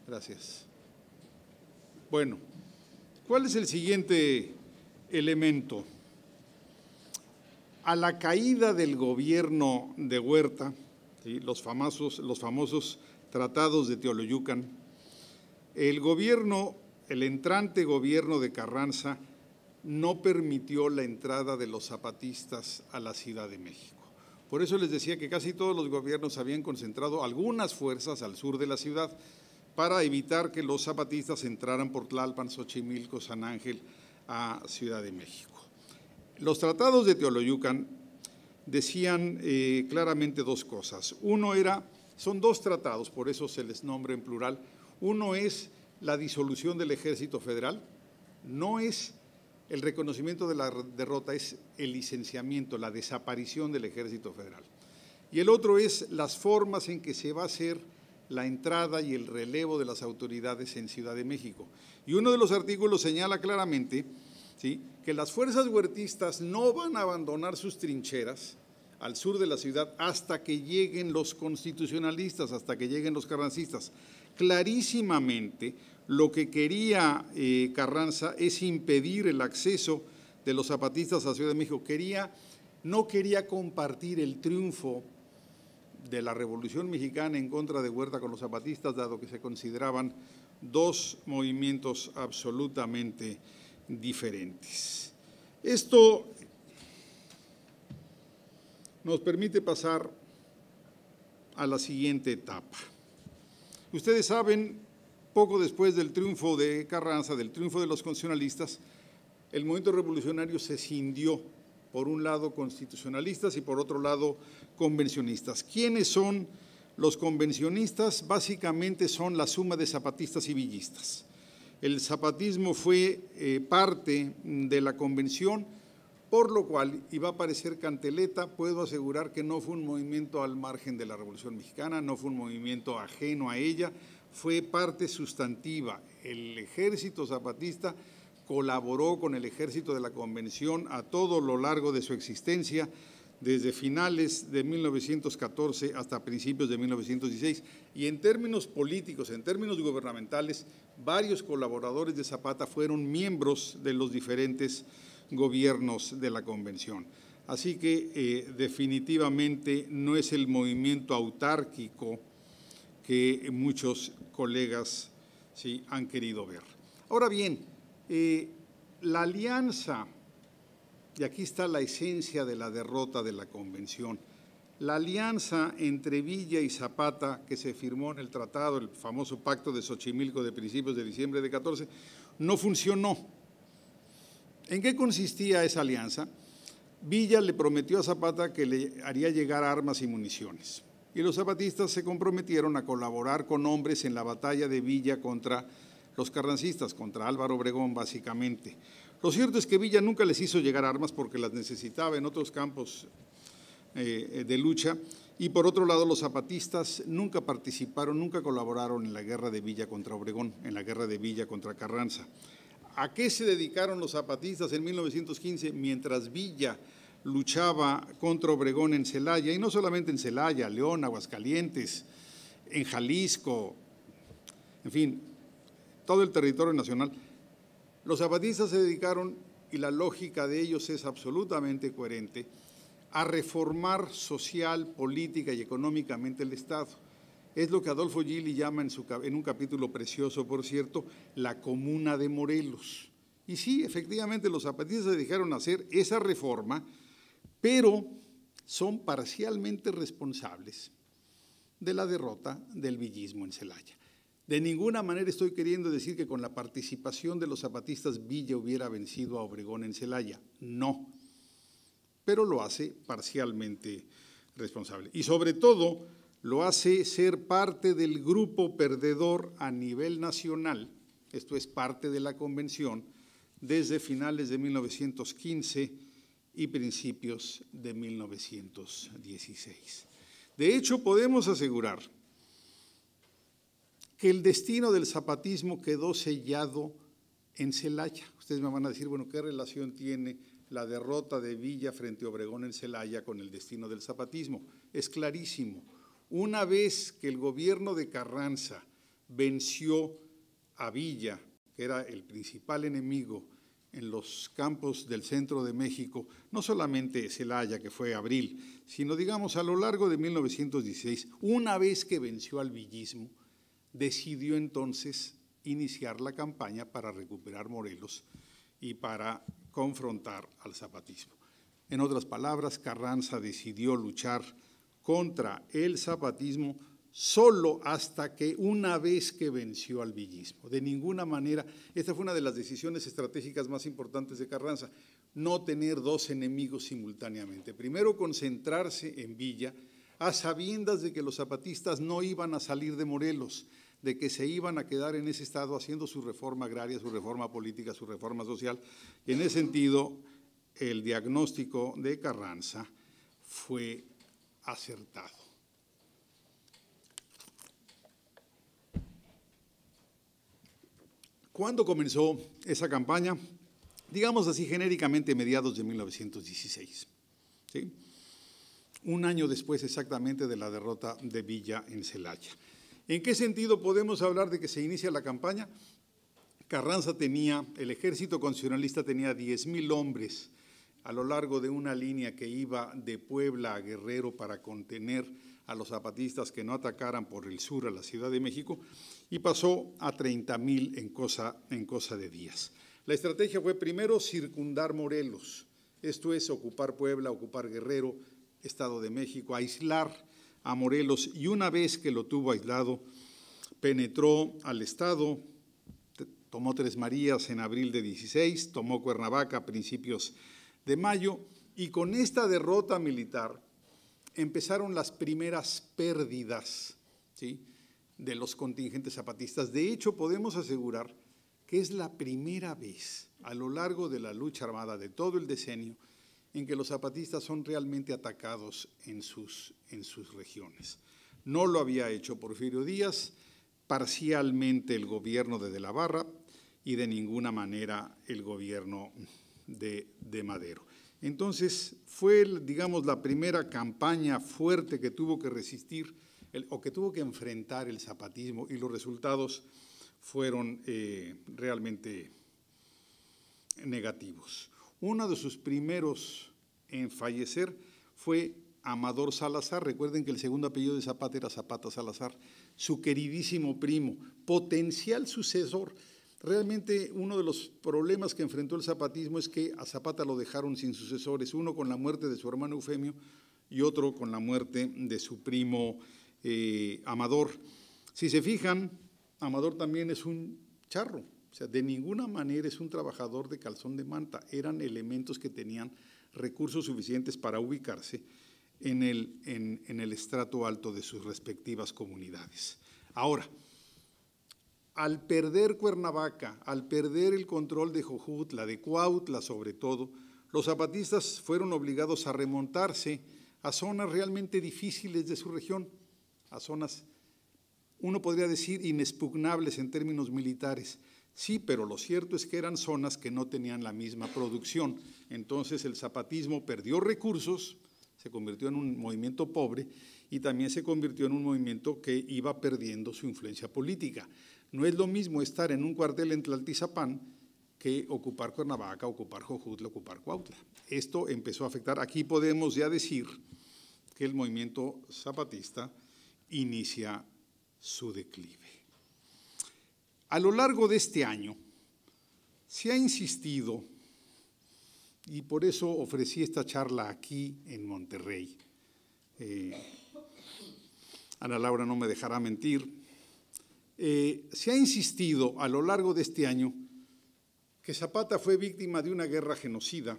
Gracias. Bueno, ¿cuál es el siguiente elemento? A la caída del gobierno de Huerta, y los, famosos, los famosos tratados de Teoloyucan, el gobierno, el entrante gobierno de Carranza, no permitió la entrada de los zapatistas a la Ciudad de México. Por eso les decía que casi todos los gobiernos habían concentrado algunas fuerzas al sur de la ciudad para evitar que los zapatistas entraran por Tlalpan, Xochimilco, San Ángel a Ciudad de México. Los tratados de Teoloyucan decían eh, claramente dos cosas. Uno era, son dos tratados, por eso se les nombra en plural. Uno es la disolución del ejército federal, no es el reconocimiento de la derrota es el licenciamiento, la desaparición del ejército federal. Y el otro es las formas en que se va a hacer la entrada y el relevo de las autoridades en Ciudad de México. Y uno de los artículos señala claramente ¿sí? que las fuerzas huertistas no van a abandonar sus trincheras al sur de la ciudad hasta que lleguen los constitucionalistas, hasta que lleguen los carrancistas. Clarísimamente, lo que quería eh, Carranza es impedir el acceso de los zapatistas a Ciudad de México. Quería, no quería compartir el triunfo de la Revolución Mexicana en contra de Huerta con los zapatistas, dado que se consideraban dos movimientos absolutamente diferentes. Esto nos permite pasar a la siguiente etapa. Ustedes saben poco después del triunfo de Carranza, del triunfo de los constitucionalistas, el movimiento revolucionario se cindió, por un lado constitucionalistas y por otro lado convencionistas. ¿Quiénes son los convencionistas? Básicamente son la suma de zapatistas y villistas. El zapatismo fue eh, parte de la convención, por lo cual, y va a parecer canteleta, puedo asegurar que no fue un movimiento al margen de la Revolución Mexicana, no fue un movimiento ajeno a ella, fue parte sustantiva. El ejército zapatista colaboró con el ejército de la Convención a todo lo largo de su existencia, desde finales de 1914 hasta principios de 1916. Y en términos políticos, en términos gubernamentales, varios colaboradores de Zapata fueron miembros de los diferentes gobiernos de la Convención. Así que eh, definitivamente no es el movimiento autárquico que muchos colegas han querido ver. Ahora bien, eh, la alianza, y aquí está la esencia de la derrota de la convención, la alianza entre Villa y Zapata que se firmó en el tratado, el famoso pacto de Xochimilco de principios de diciembre de 14, no funcionó. ¿En qué consistía esa alianza? Villa le prometió a Zapata que le haría llegar armas y municiones y los zapatistas se comprometieron a colaborar con hombres en la batalla de Villa contra los carrancistas, contra Álvaro Obregón básicamente. Lo cierto es que Villa nunca les hizo llegar armas porque las necesitaba en otros campos eh, de lucha y por otro lado los zapatistas nunca participaron, nunca colaboraron en la guerra de Villa contra Obregón, en la guerra de Villa contra Carranza. ¿A qué se dedicaron los zapatistas en 1915 mientras Villa luchaba contra Obregón en Celaya, y no solamente en Celaya, León, Aguascalientes, en Jalisco, en fin, todo el territorio nacional. Los zapatistas se dedicaron, y la lógica de ellos es absolutamente coherente, a reformar social, política y económicamente el Estado. Es lo que Adolfo Gili llama en, un capítulo precioso, por cierto, la comuna de Morelos. Y sí, efectivamente, los zapatistas se dejaron hacer esa reforma pero son parcialmente responsables de la derrota del villismo en Celaya. De ninguna manera estoy queriendo decir que con la participación de los zapatistas Villa hubiera vencido a Obregón en Celaya, no, pero lo hace parcialmente responsable. Y sobre todo lo hace ser parte del grupo perdedor a nivel nacional, esto es parte de la convención, desde finales de 1915 y principios de 1916. De hecho, podemos asegurar que el destino del zapatismo quedó sellado en Celaya. Ustedes me van a decir, bueno, ¿qué relación tiene la derrota de Villa frente a Obregón en Celaya con el destino del zapatismo? Es clarísimo. Una vez que el gobierno de Carranza venció a Villa, que era el principal enemigo, en los campos del centro de México, no solamente Celaya, que fue abril, sino digamos a lo largo de 1916, una vez que venció al villismo, decidió entonces iniciar la campaña para recuperar Morelos y para confrontar al zapatismo. En otras palabras, Carranza decidió luchar contra el zapatismo solo hasta que una vez que venció al villismo. De ninguna manera, esta fue una de las decisiones estratégicas más importantes de Carranza, no tener dos enemigos simultáneamente. Primero concentrarse en Villa, a sabiendas de que los zapatistas no iban a salir de Morelos, de que se iban a quedar en ese estado haciendo su reforma agraria, su reforma política, su reforma social. en ese sentido, el diagnóstico de Carranza fue acertado. ¿Cuándo comenzó esa campaña? Digamos así genéricamente, mediados de 1916. Un año después exactamente de la derrota de Villa en Celaya. ¿En qué sentido podemos hablar de que se inicia la campaña? Carranza tenía, el ejército constitucionalista tenía 10.000 hombres a lo largo de una línea que iba de Puebla a Guerrero para contener a los zapatistas que no atacaran por el sur a la Ciudad de México y pasó a 30.000 mil en cosa, en cosa de días. La estrategia fue primero circundar Morelos, esto es ocupar Puebla, ocupar Guerrero, Estado de México, aislar a Morelos y una vez que lo tuvo aislado, penetró al Estado, tomó Tres Marías en abril de 16, tomó Cuernavaca a principios de mayo y con esta derrota militar empezaron las primeras pérdidas de los contingentes zapatistas. De hecho, podemos asegurar que es la primera vez a lo largo de la lucha armada de todo el decenio en que los zapatistas son realmente atacados en sus, en sus regiones. No lo había hecho Porfirio Díaz, parcialmente el gobierno de De la Barra y de ninguna manera el gobierno de Madero. Entonces fue, digamos, la primera campaña fuerte que tuvo que resistir o que tuvo que enfrentar el zapatismo y los resultados fueron eh, realmente negativos. Uno de sus primeros en fallecer fue Amador Salazar. Recuerden que el segundo apellido de Zapata era Zapata Salazar, su queridísimo primo, potencial sucesor Realmente uno de los problemas que enfrentó el zapatismo es que a Zapata lo dejaron sin sucesores, uno con la muerte de su hermano Eufemio y otro con la muerte de su primo eh, Amador. Si se fijan, Amador también es un charro, o sea, de ninguna manera es un trabajador de calzón de manta, eran elementos que tenían recursos suficientes para ubicarse en el, en el estrato alto de sus respectivas comunidades. Ahora, al perder Cuernavaca, al perder el control de Jojutla, de Cuautla sobre todo, los zapatistas fueron obligados a remontarse a zonas realmente difíciles de su región, a zonas, uno podría decir, inexpugnables en términos militares. Sí, pero lo cierto es que eran zonas que no tenían la misma producción. Entonces el zapatismo perdió recursos, se convirtió en un movimiento pobre y también se convirtió en un movimiento que iba perdiendo su influencia política. No es lo mismo estar en un cuartel en Tlaltizapán que ocupar Cuernavaca, ocupar Jojutla, ocupar Cuautla. Esto empezó a afectar. Aquí podemos ya decir que el movimiento zapatista inicia su declive. A lo largo de este año se ha insistido y por eso ofrecí esta charla aquí en Monterrey. Eh, Ana Laura no me dejará mentir. Eh, se ha insistido a lo largo de este año que Zapata fue víctima de una guerra genocida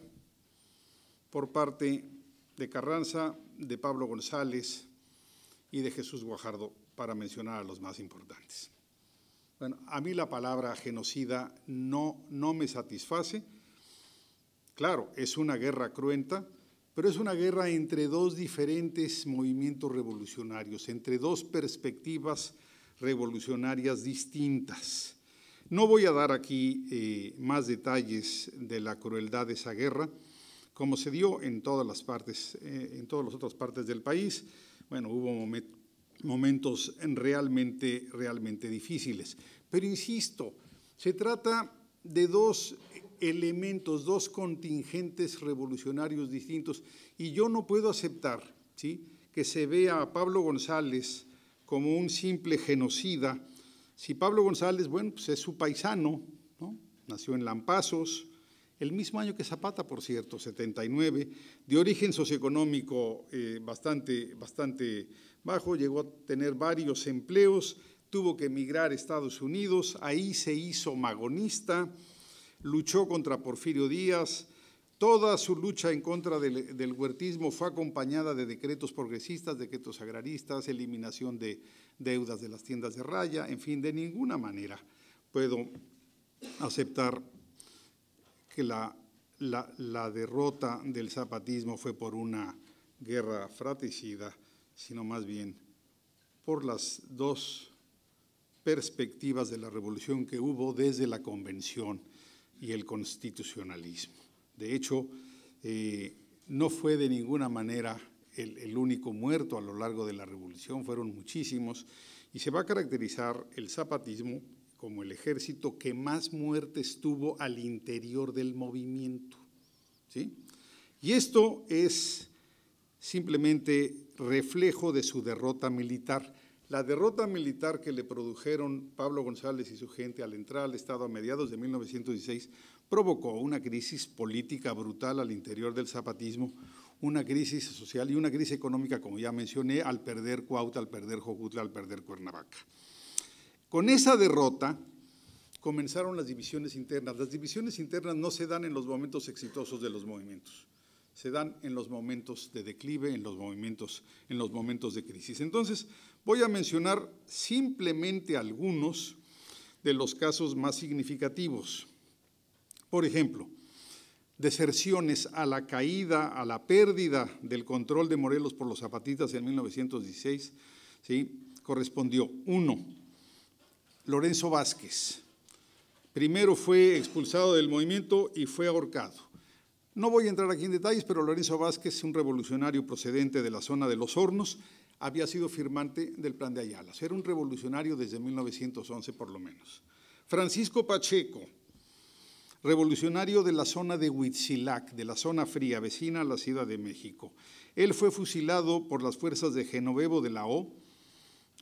por parte de Carranza, de Pablo González y de Jesús Guajardo, para mencionar a los más importantes. Bueno, a mí la palabra genocida no, no me satisface Claro, es una guerra cruenta, pero es una guerra entre dos diferentes movimientos revolucionarios, entre dos perspectivas revolucionarias distintas. No voy a dar aquí eh, más detalles de la crueldad de esa guerra, como se dio en todas las partes, eh, en todas las otras partes del país. Bueno, hubo momentos realmente, realmente difíciles. Pero insisto, se trata de dos elementos, dos contingentes revolucionarios distintos. Y yo no puedo aceptar ¿sí? que se vea a Pablo González como un simple genocida. Si Pablo González, bueno, pues es su paisano, ¿no? nació en Lampazos, el mismo año que Zapata, por cierto, 79, de origen socioeconómico eh, bastante, bastante bajo, llegó a tener varios empleos, tuvo que emigrar a Estados Unidos, ahí se hizo magonista, luchó contra Porfirio Díaz, Toda su lucha en contra del, huertismo fue acompañada de decretos progresistas, decretos agraristas, eliminación de deudas de las tiendas de raya, en fin, de ninguna manera puedo aceptar que la, la derrota del zapatismo fue por una guerra fratricida, sino más bien por las dos perspectivas de la revolución que hubo desde la convención y el constitucionalismo. De hecho, eh, no fue de ninguna manera el, único muerto a lo largo de la revolución, fueron muchísimos, y se va a caracterizar el zapatismo como el ejército que más muertes tuvo al interior del movimiento. Y esto es simplemente reflejo de su derrota militar. La derrota militar que le produjeron Pablo González y su gente al entrar al Estado a mediados de 1916 provocó una crisis política brutal al interior del zapatismo, una crisis social y una crisis económica, como ya mencioné, al perder Cuautla, al perder Jocutla al perder Cuernavaca. Con esa derrota comenzaron las divisiones internas. Las divisiones internas no se dan en los momentos exitosos de los movimientos se dan en los momentos de declive, en los, movimientos, en los momentos de crisis. Entonces, voy a mencionar simplemente algunos de los casos más significativos. Por ejemplo, deserciones a la caída, a la pérdida del control de Morelos por los zapatistas en 1916, ¿sí? correspondió uno, Lorenzo Vázquez. Primero fue expulsado del movimiento y fue ahorcado. No voy a entrar aquí en detalles, pero Lorenzo Vázquez, un revolucionario procedente de la zona de los hornos, había sido firmante del plan de Ayala. Era un revolucionario desde 1911 por lo menos. Francisco Pacheco, revolucionario de la zona de Huitzilac, de la zona fría, vecina a la Ciudad de México. Él fue fusilado por las fuerzas de Genovevo de la O,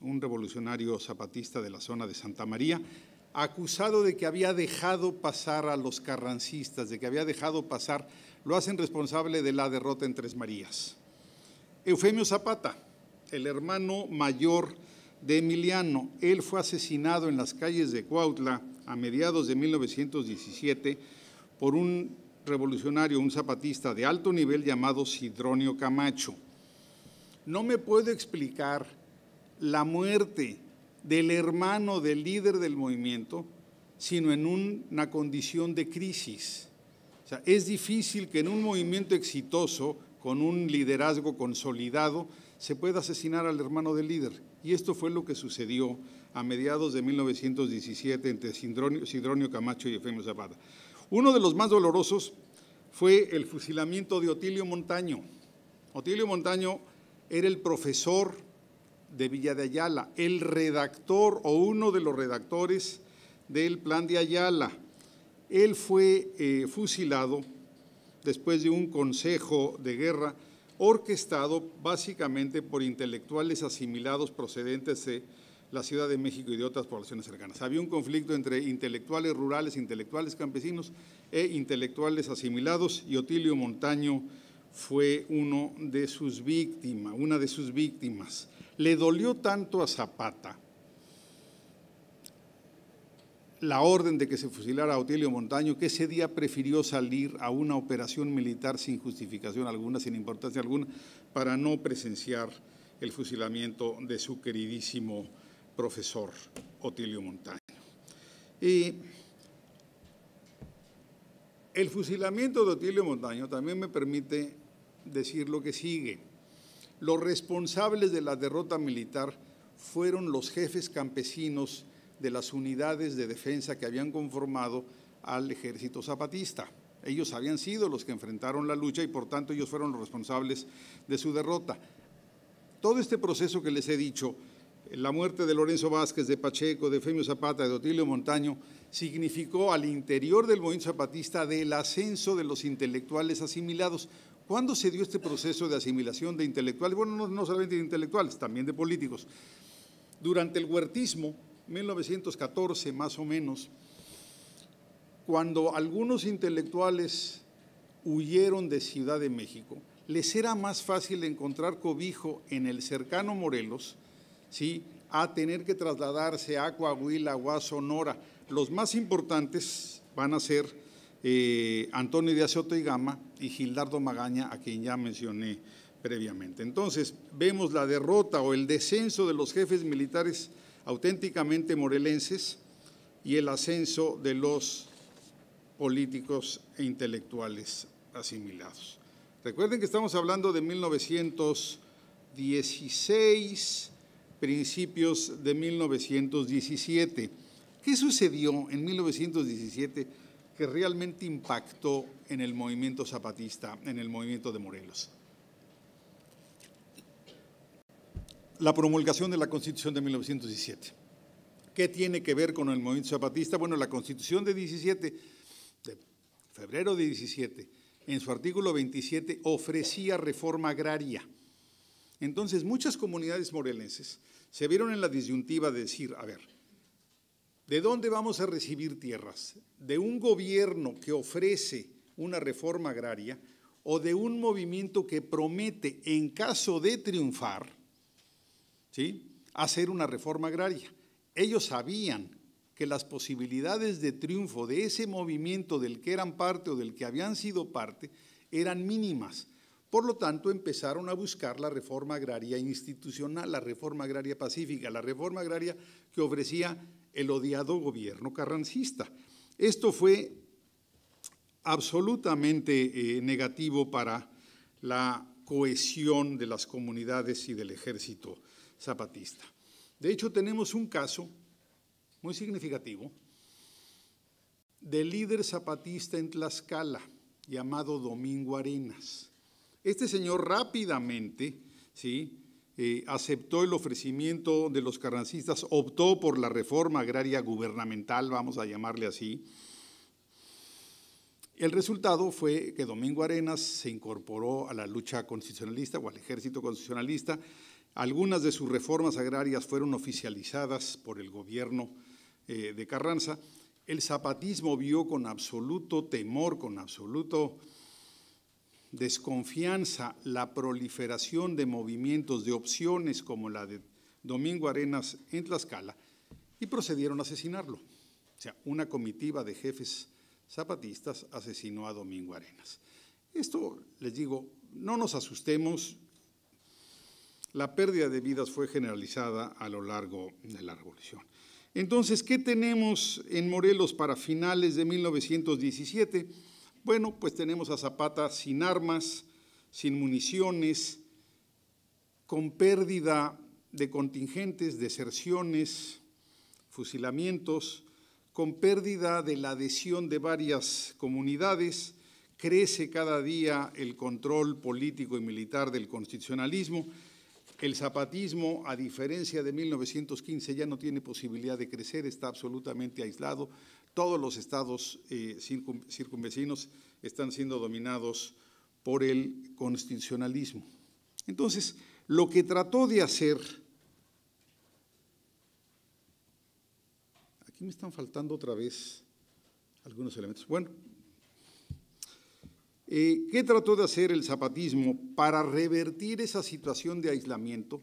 un revolucionario zapatista de la zona de Santa María, acusado de que había dejado pasar a los carrancistas, de que había dejado pasar, lo hacen responsable de la derrota en Tres Marías. Eufemio Zapata, el hermano mayor de Emiliano, él fue asesinado en las calles de Cuautla a mediados de 1917 por un revolucionario, un zapatista de alto nivel llamado Sidronio Camacho. No me puedo explicar la muerte del hermano, del líder del movimiento, sino en una condición de crisis. es difícil que en un movimiento exitoso, con un liderazgo consolidado, se pueda asesinar al hermano del líder. Y esto fue lo que sucedió a mediados de 1917 entre Sidronio, Camacho y Efemio Zapata. Uno de los más dolorosos fue el fusilamiento de Otilio Montaño. Otilio Montaño era el profesor de Villa de Ayala, el redactor o uno de los redactores del plan de Ayala. Él fue eh, fusilado después de un consejo de guerra orquestado básicamente por intelectuales asimilados procedentes de la Ciudad de México y de otras poblaciones cercanas. Había un conflicto entre intelectuales rurales, intelectuales campesinos e intelectuales asimilados y Otilio Montaño fue uno de sus víctimas, una de sus víctimas. Le dolió tanto a Zapata la orden de que se fusilara a Otilio Montaño, que ese día prefirió salir a una operación militar sin justificación alguna, sin importancia alguna, para no presenciar el fusilamiento de su queridísimo profesor Otilio Montaño. Y el fusilamiento de Otilio Montaño también me permite decir lo que sigue. Los responsables de la derrota militar fueron los jefes campesinos de las unidades de defensa que habían conformado al ejército zapatista. Ellos habían sido los que enfrentaron la lucha y por tanto ellos fueron los responsables de su derrota. Todo este proceso que les he dicho, la muerte de Lorenzo Vázquez, de Pacheco, de Femio Zapata, de Otilio Montaño, significó al interior del movimiento zapatista del ascenso de los intelectuales asimilados. ¿Cuándo se dio este proceso de asimilación de intelectuales? Bueno, no, solamente de intelectuales, también de políticos. Durante el huertismo, 1914 más o menos, cuando algunos intelectuales huyeron de Ciudad de México, les era más fácil encontrar cobijo en el cercano Morelos, ¿sí? a tener que trasladarse a Coahuila o Sonora. Los más importantes van a ser eh, Antonio de Azoto y Gama y Gildardo Magaña, a quien ya mencioné previamente. Entonces, vemos la derrota o el descenso de los jefes militares auténticamente morelenses y el ascenso de los políticos e intelectuales asimilados. Recuerden que estamos hablando de 1916, principios de 1917. ¿Qué sucedió en 1917? que realmente impactó en el movimiento zapatista, en el movimiento de Morelos. La promulgación de la Constitución de 1917. ¿Qué tiene que ver con el movimiento zapatista? Bueno, la Constitución de 17, de febrero de 17, en su artículo 27 ofrecía reforma agraria. Entonces, muchas comunidades morelenses se vieron en la disyuntiva de decir, a ver, ¿De dónde vamos a recibir tierras? ¿De un gobierno que ofrece una reforma agraria o de un movimiento que promete, en caso de triunfar, ¿sí? hacer una reforma agraria? Ellos sabían que las posibilidades de triunfo de ese movimiento del que eran parte o del que habían sido parte eran mínimas. Por lo tanto, empezaron a buscar la reforma agraria institucional, la reforma agraria pacífica, la reforma agraria que ofrecía el odiado gobierno carrancista. Esto fue absolutamente eh, negativo para la cohesión de las comunidades y del ejército zapatista. De hecho, tenemos un caso muy significativo del líder zapatista en Tlaxcala, llamado Domingo Arenas. Este señor rápidamente, ¿sí? Eh, aceptó el ofrecimiento de los carrancistas, optó por la reforma agraria gubernamental, vamos a llamarle así. El resultado fue que Domingo Arenas se incorporó a la lucha constitucionalista o al ejército constitucionalista. Algunas de sus reformas agrarias fueron oficializadas por el gobierno eh, de Carranza. El zapatismo vio con absoluto temor, con absoluto desconfianza, la proliferación de movimientos, de opciones como la de Domingo Arenas en Tlaxcala, y procedieron a asesinarlo. O sea, una comitiva de jefes zapatistas asesinó a Domingo Arenas. Esto, les digo, no nos asustemos, la pérdida de vidas fue generalizada a lo largo de la revolución. Entonces, ¿qué tenemos en Morelos para finales de 1917? Bueno, pues tenemos a Zapata sin armas, sin municiones, con pérdida de contingentes, deserciones, fusilamientos, con pérdida de la adhesión de varias comunidades, crece cada día el control político y militar del constitucionalismo. El zapatismo, a diferencia de 1915, ya no tiene posibilidad de crecer, está absolutamente aislado todos los estados eh, circunvecinos están siendo dominados por el constitucionalismo. Entonces, lo que trató de hacer, aquí me están faltando otra vez algunos elementos. Bueno, eh, ¿qué trató de hacer el zapatismo para revertir esa situación de aislamiento?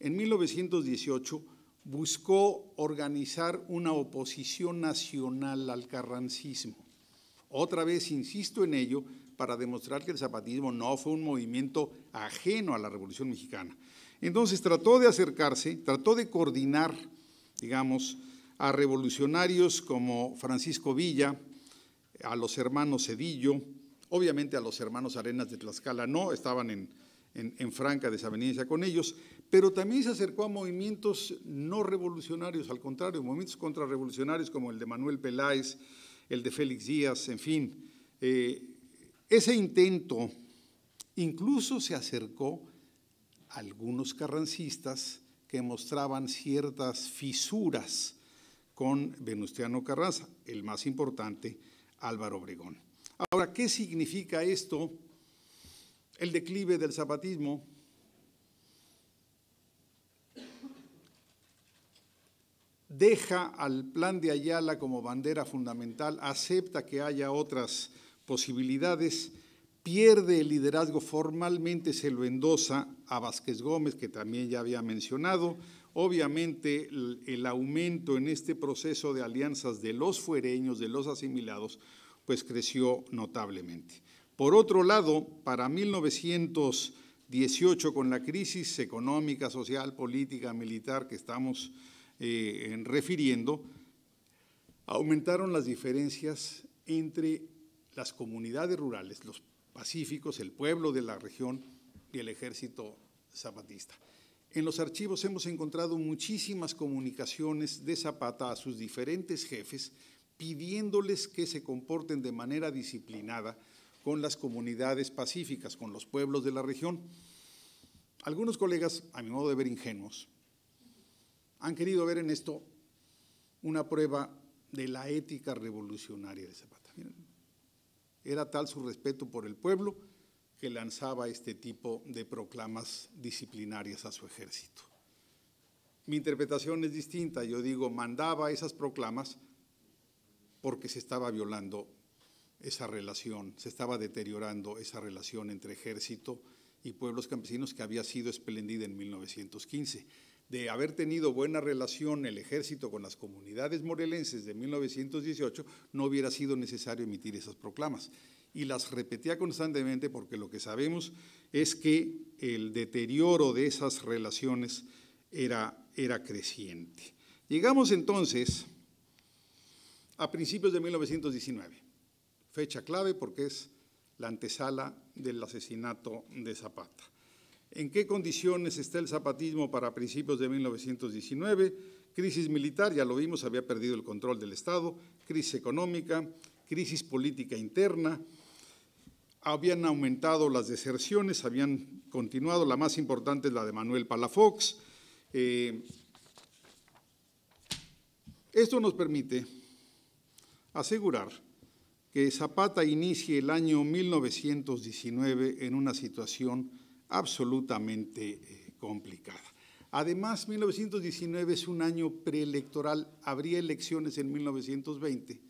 En 1918 buscó organizar una oposición nacional al carrancismo. Otra vez insisto en ello para demostrar que el zapatismo no fue un movimiento ajeno a la Revolución Mexicana. Entonces trató de acercarse, trató de coordinar, digamos, a revolucionarios como Francisco Villa, a los hermanos Cedillo, obviamente a los hermanos Arenas de Tlaxcala no, estaban en, en, franca desavenencia con ellos, pero también se acercó a movimientos no revolucionarios, al contrario, movimientos contrarrevolucionarios como el de Manuel Peláez, el de Félix Díaz, en fin. Eh, ese intento incluso se acercó a algunos carrancistas que mostraban ciertas fisuras con Venustiano Carranza, el más importante, Álvaro Obregón. Ahora, ¿qué significa esto el declive del zapatismo, deja al plan de Ayala como bandera fundamental, acepta que haya otras posibilidades, pierde el liderazgo formalmente, se lo endosa a Vázquez Gómez, que también ya había mencionado. Obviamente el, el aumento en este proceso de alianzas de los fuereños, de los asimilados, pues creció notablemente. Por otro lado, para 1918, con la crisis económica, social, política, militar que estamos eh, refiriendo, aumentaron las diferencias entre las comunidades rurales, los pacíficos, el pueblo de la región y el ejército zapatista. En los archivos hemos encontrado muchísimas comunicaciones de Zapata a sus diferentes jefes pidiéndoles que se comporten de manera disciplinada con las comunidades pacíficas, con los pueblos de la región. Algunos colegas, a mi modo de ver ingenuos, han querido ver en esto una prueba de la ética revolucionaria de Zapata. era tal su respeto por el pueblo que lanzaba este tipo de proclamas disciplinarias a su ejército. Mi interpretación es distinta, yo digo, mandaba esas proclamas porque se estaba violando esa relación, se estaba deteriorando esa relación entre ejército y pueblos campesinos que había sido esplendida en 1915. De haber tenido buena relación el ejército con las comunidades morelenses de 1918, no hubiera sido necesario emitir esas proclamas. Y las repetía constantemente porque lo que sabemos es que el deterioro de esas relaciones era, era creciente. Llegamos entonces a principios de 1919 fecha clave porque es la antesala del asesinato de Zapata. ¿En qué condiciones está el zapatismo para principios de 1919? Crisis militar, ya lo vimos, había perdido el control del Estado, crisis económica, crisis política interna, habían aumentado las deserciones, habían continuado, la más importante es la de Manuel Palafox. Eh, esto nos permite asegurar que Zapata inicie el año 1919 en una situación absolutamente eh, complicada. Además, 1919 es un año preelectoral, habría elecciones en 1920,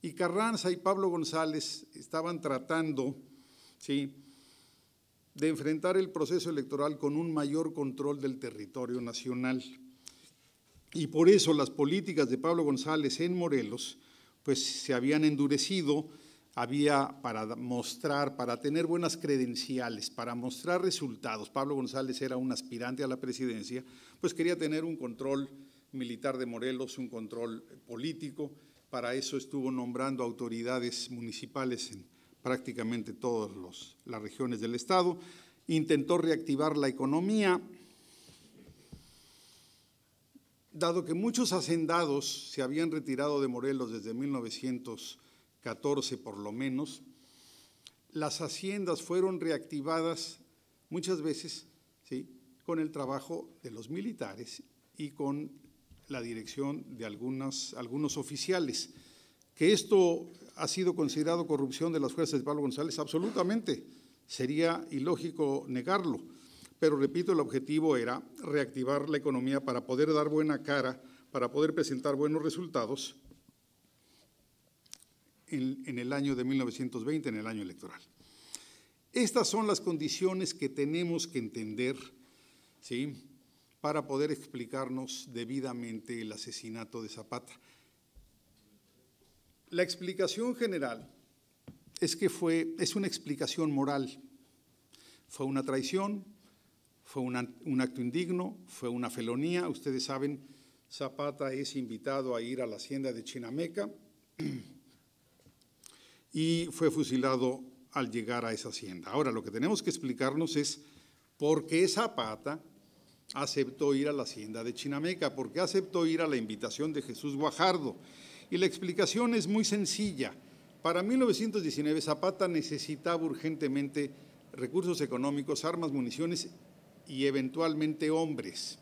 y Carranza y Pablo González estaban tratando ¿sí? de enfrentar el proceso electoral con un mayor control del territorio nacional. Y por eso las políticas de Pablo González en Morelos pues se habían endurecido, había para mostrar, para tener buenas credenciales, para mostrar resultados. Pablo González era un aspirante a la presidencia, pues quería tener un control militar de Morelos, un control político. Para eso estuvo nombrando autoridades municipales en prácticamente todas las regiones del Estado. Intentó reactivar la economía, dado que muchos hacendados se habían retirado de Morelos desde 1914 por lo menos, las haciendas fueron reactivadas muchas veces ¿sí? con el trabajo de los militares y con la dirección de algunas, algunos oficiales. Que esto ha sido considerado corrupción de las fuerzas de Pablo González, absolutamente, sería ilógico negarlo pero repito, el objetivo era reactivar la economía para poder dar buena cara, para poder presentar buenos resultados en, el año de 1920, en el año electoral. Estas son las condiciones que tenemos que entender ¿sí? para poder explicarnos debidamente el asesinato de Zapata. La explicación general es que fue, es una explicación moral. Fue una traición, fue un acto indigno, fue una felonía. Ustedes saben, Zapata es invitado a ir a la hacienda de Chinameca y fue fusilado al llegar a esa hacienda. Ahora, lo que tenemos que explicarnos es por qué Zapata aceptó ir a la hacienda de Chinameca, por qué aceptó ir a la invitación de Jesús Guajardo. Y la explicación es muy sencilla. Para 1919 Zapata necesitaba urgentemente recursos económicos, armas, municiones y eventualmente hombres.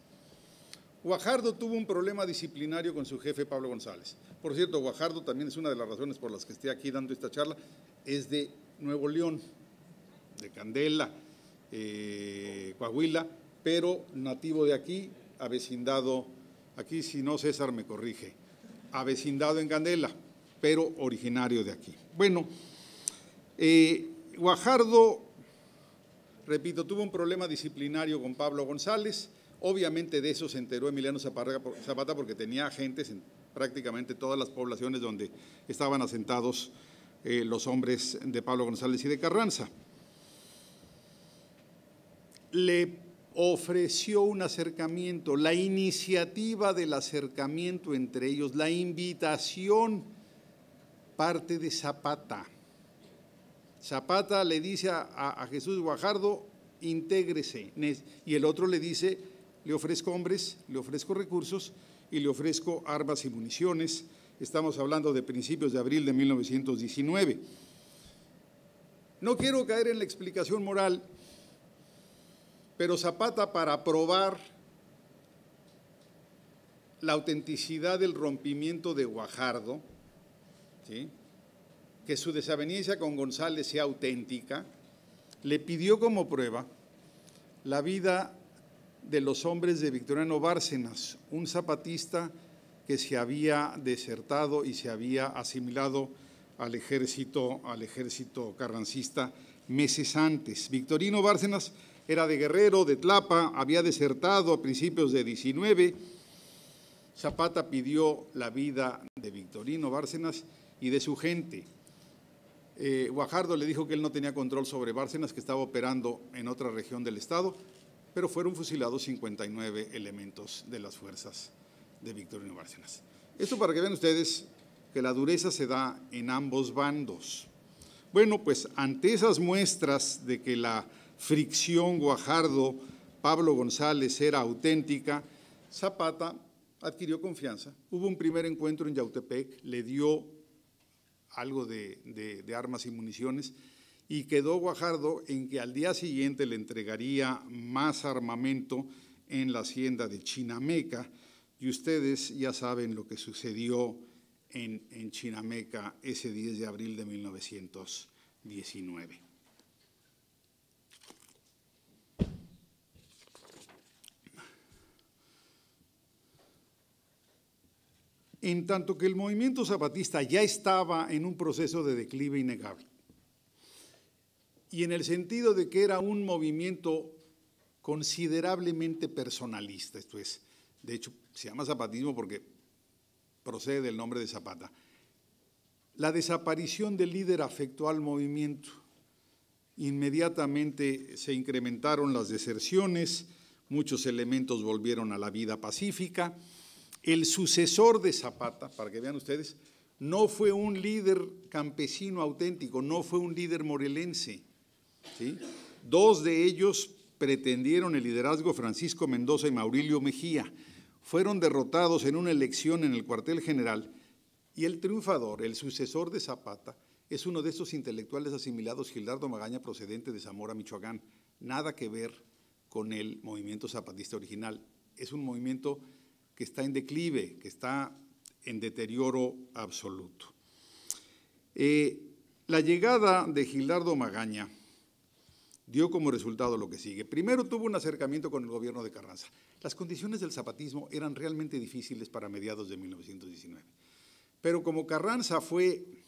Guajardo tuvo un problema disciplinario con su jefe Pablo González. Por cierto, Guajardo también es una de las razones por las que estoy aquí dando esta charla. Es de Nuevo León, de Candela, eh, Coahuila, pero nativo de aquí, avecindado, aquí si no César me corrige, avecindado en Candela, pero originario de aquí. Bueno, eh, Guajardo repito, tuvo un problema disciplinario con Pablo González. Obviamente de eso se enteró Emiliano Zapata porque tenía agentes en prácticamente todas las poblaciones donde estaban asentados eh, los hombres de Pablo González y de Carranza. Le ofreció un acercamiento, la iniciativa del acercamiento entre ellos, la invitación parte de Zapata Zapata le dice a, Jesús Guajardo, intégrese. Y el otro le dice, le ofrezco hombres, le ofrezco recursos y le ofrezco armas y municiones. Estamos hablando de principios de abril de 1919. No quiero caer en la explicación moral, pero Zapata para probar la autenticidad del rompimiento de Guajardo, que su desavenencia con González sea auténtica, le pidió como prueba la vida de los hombres de Victoriano Bárcenas, un zapatista que se había desertado y se había asimilado al ejército, al ejército carrancista meses antes. Victorino Bárcenas era de Guerrero, de Tlapa, había desertado a principios de 19. Zapata pidió la vida de Victorino Bárcenas y de su gente. Eh, Guajardo le dijo que él no tenía control sobre Bárcenas, que estaba operando en otra región del Estado, pero fueron fusilados 59 elementos de las fuerzas de Victorino Bárcenas. Esto para que vean ustedes que la dureza se da en ambos bandos. Bueno, pues ante esas muestras de que la fricción Guajardo-Pablo González era auténtica, Zapata adquirió confianza. Hubo un primer encuentro en Yautepec, le dio algo de, armas y municiones, y quedó Guajardo en que al día siguiente le entregaría más armamento en la hacienda de Chinameca, y ustedes ya saben lo que sucedió en, en Chinameca ese 10 de abril de 1919. en tanto que el movimiento zapatista ya estaba en un proceso de declive innegable. Y en el sentido de que era un movimiento considerablemente personalista, esto es, de hecho se llama zapatismo porque procede del nombre de Zapata. La desaparición del líder afectó al movimiento. Inmediatamente se incrementaron las deserciones, muchos elementos volvieron a la vida pacífica, el sucesor de Zapata, para que vean ustedes, no fue un líder campesino auténtico, no fue un líder morelense. Dos de ellos pretendieron el liderazgo Francisco Mendoza y Maurilio Mejía. Fueron derrotados en una elección en el cuartel general y el triunfador, el sucesor de Zapata, es uno de esos intelectuales asimilados, Gildardo Magaña, procedente de Zamora, Michoacán. Nada que ver con el movimiento zapatista original. Es un movimiento que está en declive, que está en deterioro absoluto. Eh, la llegada de Gildardo Magaña dio como resultado lo que sigue. Primero tuvo un acercamiento con el gobierno de Carranza. Las condiciones del zapatismo eran realmente difíciles para mediados de 1919. Pero como Carranza fue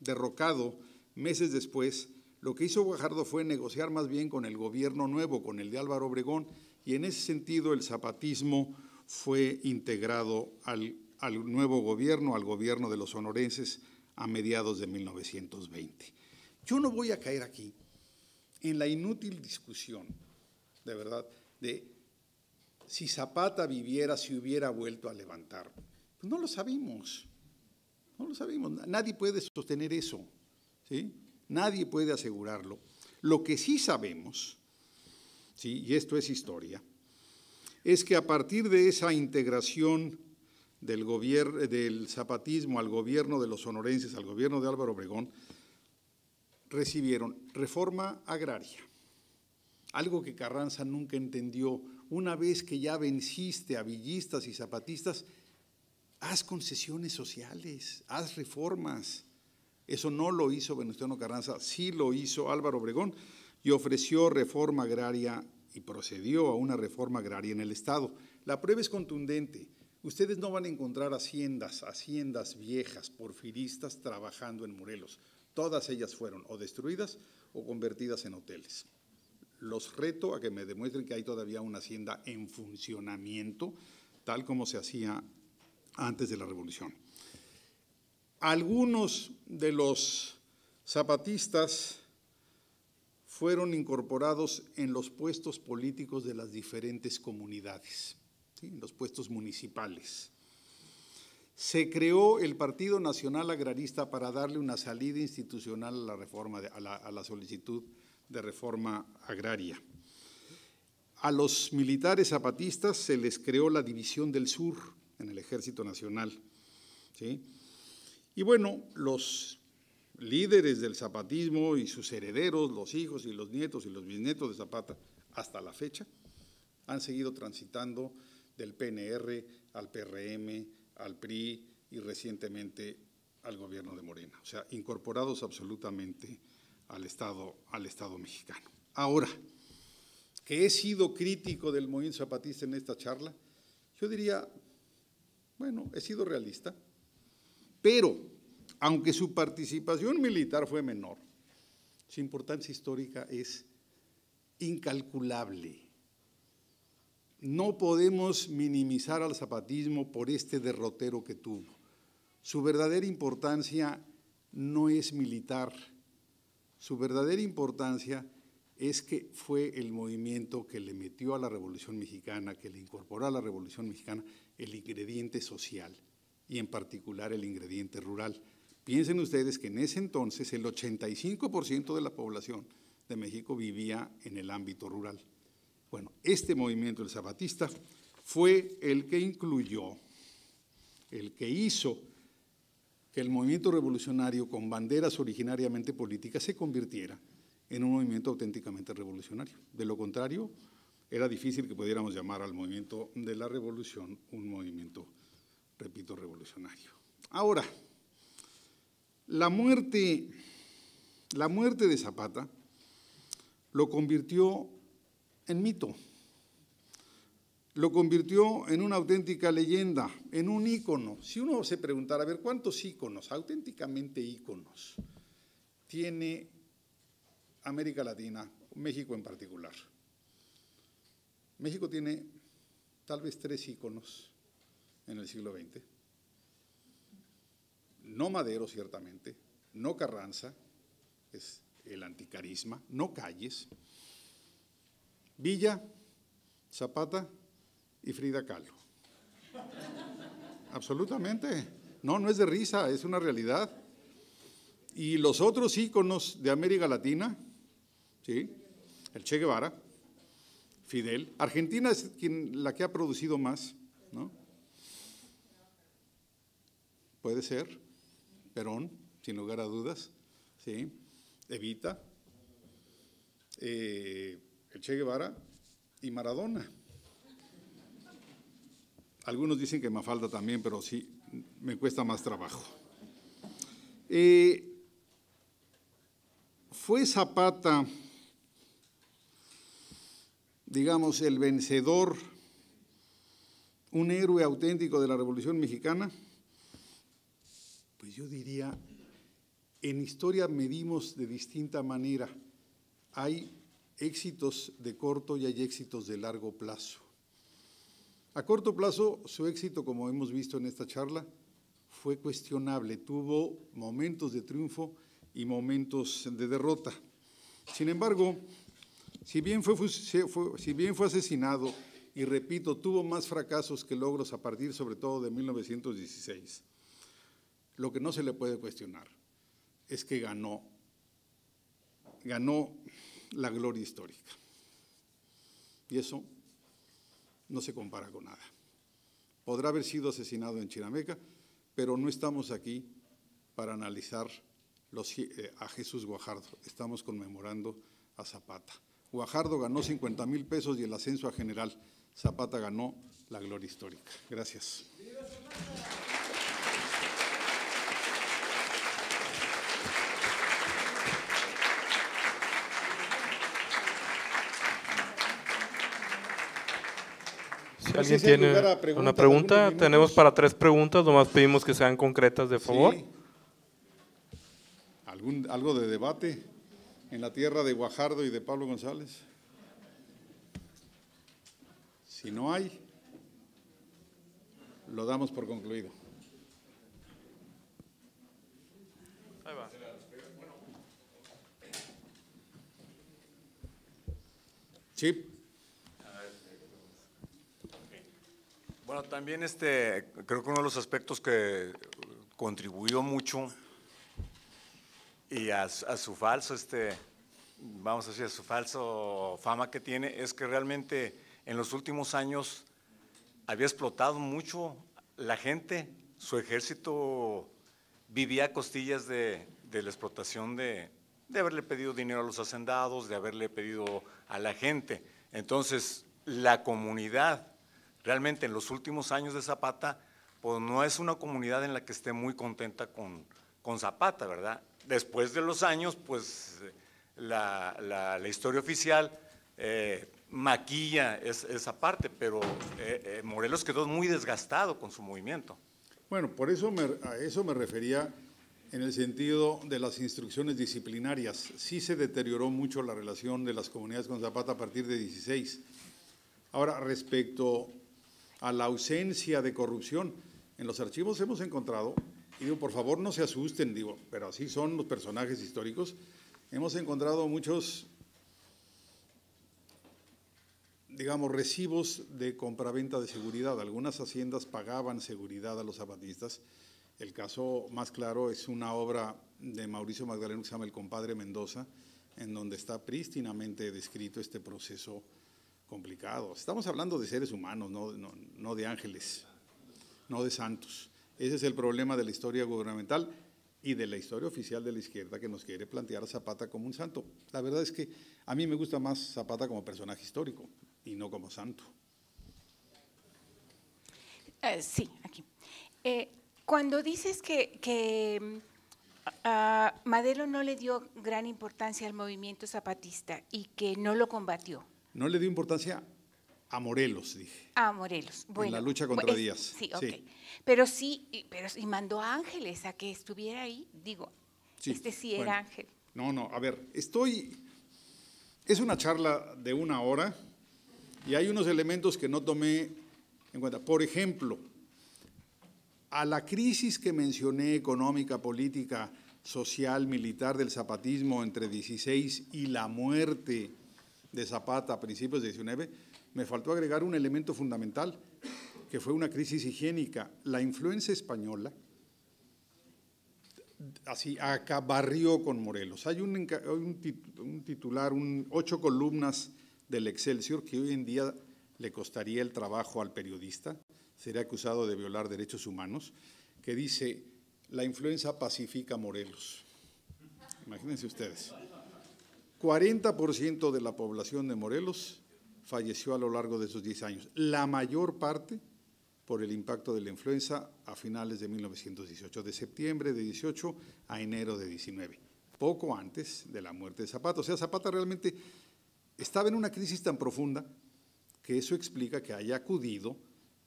derrocado meses después, lo que hizo Guajardo fue negociar más bien con el gobierno nuevo, con el de Álvaro Obregón, y en ese sentido el zapatismo fue integrado al, nuevo gobierno, al gobierno de los sonorenses a mediados de 1920. Yo no voy a caer aquí en la inútil discusión, de verdad, de si Zapata viviera, si hubiera vuelto a levantar. Pues no lo sabemos, no lo sabemos. Nadie puede sostener eso, ¿sí? Nadie puede asegurarlo. Lo que sí sabemos, ¿sí? y esto es historia, es que a partir de esa integración del, del zapatismo al gobierno de los sonorenses, al gobierno de Álvaro Obregón, recibieron reforma agraria, algo que Carranza nunca entendió. Una vez que ya venciste a villistas y zapatistas, haz concesiones sociales, haz reformas. Eso no lo hizo Venustiano Carranza, sí lo hizo Álvaro Obregón y ofreció reforma agraria y procedió a una reforma agraria en el Estado. La prueba es contundente. Ustedes no van a encontrar haciendas, haciendas viejas, porfiristas trabajando en Morelos. Todas ellas fueron o destruidas o convertidas en hoteles. Los reto a que me demuestren que hay todavía una hacienda en funcionamiento, tal como se hacía antes de la revolución. Algunos de los zapatistas fueron incorporados en los puestos políticos de las diferentes comunidades, en los puestos municipales. Se creó el Partido Nacional Agrarista para darle una salida institucional a la, reforma solicitud de reforma agraria. A los militares zapatistas se les creó la División del Sur en el Ejército Nacional. Y bueno, los líderes del zapatismo y sus herederos, los hijos y los nietos y los bisnietos de Zapata, hasta la fecha, han seguido transitando del PNR al PRM, al PRI y recientemente al gobierno de Morena, o sea, incorporados absolutamente al Estado, al Estado mexicano. Ahora, que he sido crítico del movimiento zapatista en esta charla, yo diría, bueno, he sido realista, pero aunque su participación militar fue menor, su importancia histórica es incalculable. No podemos minimizar al zapatismo por este derrotero que tuvo. Su verdadera importancia no es militar, su verdadera importancia es que fue el movimiento que le metió a la Revolución Mexicana, que le incorporó a la Revolución Mexicana el ingrediente social y en particular el ingrediente rural. Piensen ustedes que en ese entonces el 85% de la población de México vivía en el ámbito rural. Bueno, este movimiento el zapatista fue el que incluyó, el que hizo que el movimiento revolucionario con banderas originariamente políticas se convirtiera en un movimiento auténticamente revolucionario. De lo contrario, era difícil que pudiéramos llamar al movimiento de la revolución un movimiento, repito, revolucionario. Ahora, la muerte, la muerte de Zapata lo convirtió en mito, lo convirtió en una auténtica leyenda, en un ícono. Si uno se preguntara, a ver, ¿cuántos íconos, auténticamente íconos, tiene América Latina, México en particular? México tiene tal vez tres íconos en el siglo XX no Madero ciertamente, no Carranza, es el anticarisma, no Calles, Villa, Zapata y Frida Kahlo. Absolutamente. No, no es de risa, es una realidad. Y los otros íconos de América Latina, ¿sí? el Che Guevara, Fidel. Argentina es quien, la que ha producido más, ¿no? Puede ser. Perón, sin lugar a dudas, ¿sí? Evita, eh, Che Guevara y Maradona. Algunos dicen que me falta también, pero sí, me cuesta más trabajo. Eh, fue Zapata, digamos, el vencedor, un héroe auténtico de la Revolución Mexicana yo diría, en historia medimos de distinta manera. Hay éxitos de corto y hay éxitos de largo plazo. A corto plazo, su éxito, como hemos visto en esta charla, fue cuestionable, tuvo momentos de triunfo y momentos de derrota. Sin embargo, si bien fue, asesinado, y repito, tuvo más fracasos que logros a partir sobre todo de 1916, lo que no se le puede cuestionar es que ganó, ganó la gloria histórica. Y eso no se compara con nada. Podrá haber sido asesinado en Chirameca, pero no estamos aquí para analizar eh, a Jesús Guajardo, estamos conmemorando a Zapata. Guajardo ganó 50 mil pesos y el ascenso a general. Zapata ganó la gloria histórica. Gracias. ¿Alguien tiene una pregunta? Tenemos para tres preguntas, nomás pedimos que sean concretas, de favor. algo de debate en la tierra de Guajardo y de Pablo González. Si no hay, lo damos por concluido. Ahí va. Sí. Bueno, también este, creo que uno de los aspectos que contribuyó mucho y a, su falso, este, vamos a decir, a su falso fama que tiene, es que realmente en los últimos años había explotado mucho la gente, su ejército vivía a costillas de, de la explotación de, de haberle pedido dinero a los hacendados, de haberle pedido a la gente. Entonces, la comunidad realmente en los últimos años de Zapata, pues no es una comunidad en la que esté muy contenta con, con Zapata, ¿verdad? Después de los años, pues la, historia oficial eh, maquilla esa parte, pero eh, eh, Morelos quedó muy desgastado con su movimiento. Bueno, por eso a eso me refería en el sentido de las instrucciones disciplinarias. Sí se deterioró mucho la relación de las comunidades con Zapata a partir de 16. Ahora, respecto a la ausencia de corrupción. En los archivos hemos encontrado, y digo, por favor no se asusten, digo, pero así son los personajes históricos, hemos encontrado muchos, digamos, recibos de compraventa de seguridad. Algunas haciendas pagaban seguridad a los zapatistas. El caso más claro es una obra de Mauricio Magdaleno que se llama El compadre Mendoza, en donde está prístinamente descrito este proceso complicados. Estamos hablando de seres humanos, no, de ángeles, no de santos. Ese es el problema de la historia gubernamental y de la historia oficial de la izquierda que nos quiere plantear a Zapata como un santo. La verdad es que a mí me gusta más Zapata como personaje histórico y no como santo. Eh, sí, aquí. Eh, cuando dices que, mm, Madero no le dio gran importancia al movimiento zapatista y que no lo combatió, no le dio importancia a Morelos, dije. A Morelos, bueno. En la lucha contra pues, Díaz. Sí, ok. Pero sí, pero, y mandó a Ángeles a que estuviera ahí, digo, este sí era Ángel. No, no, a ver, estoy, es una charla de una hora y hay unos elementos que no tomé en cuenta. Por ejemplo, a la crisis que mencioné, económica, política, social, militar del zapatismo entre 16 y la muerte de Zapata a principios de 19, me faltó agregar un elemento fundamental, que fue una crisis higiénica. La influencia española, así, acá con Morelos. Hay un, titular, ocho columnas del Excelsior que hoy en día le costaría el trabajo al periodista, sería acusado de violar derechos humanos, que dice, la influenza pacifica Morelos. Imagínense ustedes. 40% de la población de Morelos falleció a lo largo de esos 10 años, la mayor parte por el impacto de la influenza a finales de 1918, de septiembre de 18 a enero de 19, poco antes de la muerte de Zapata. O sea, Zapata realmente estaba en una crisis tan profunda que eso explica que haya acudido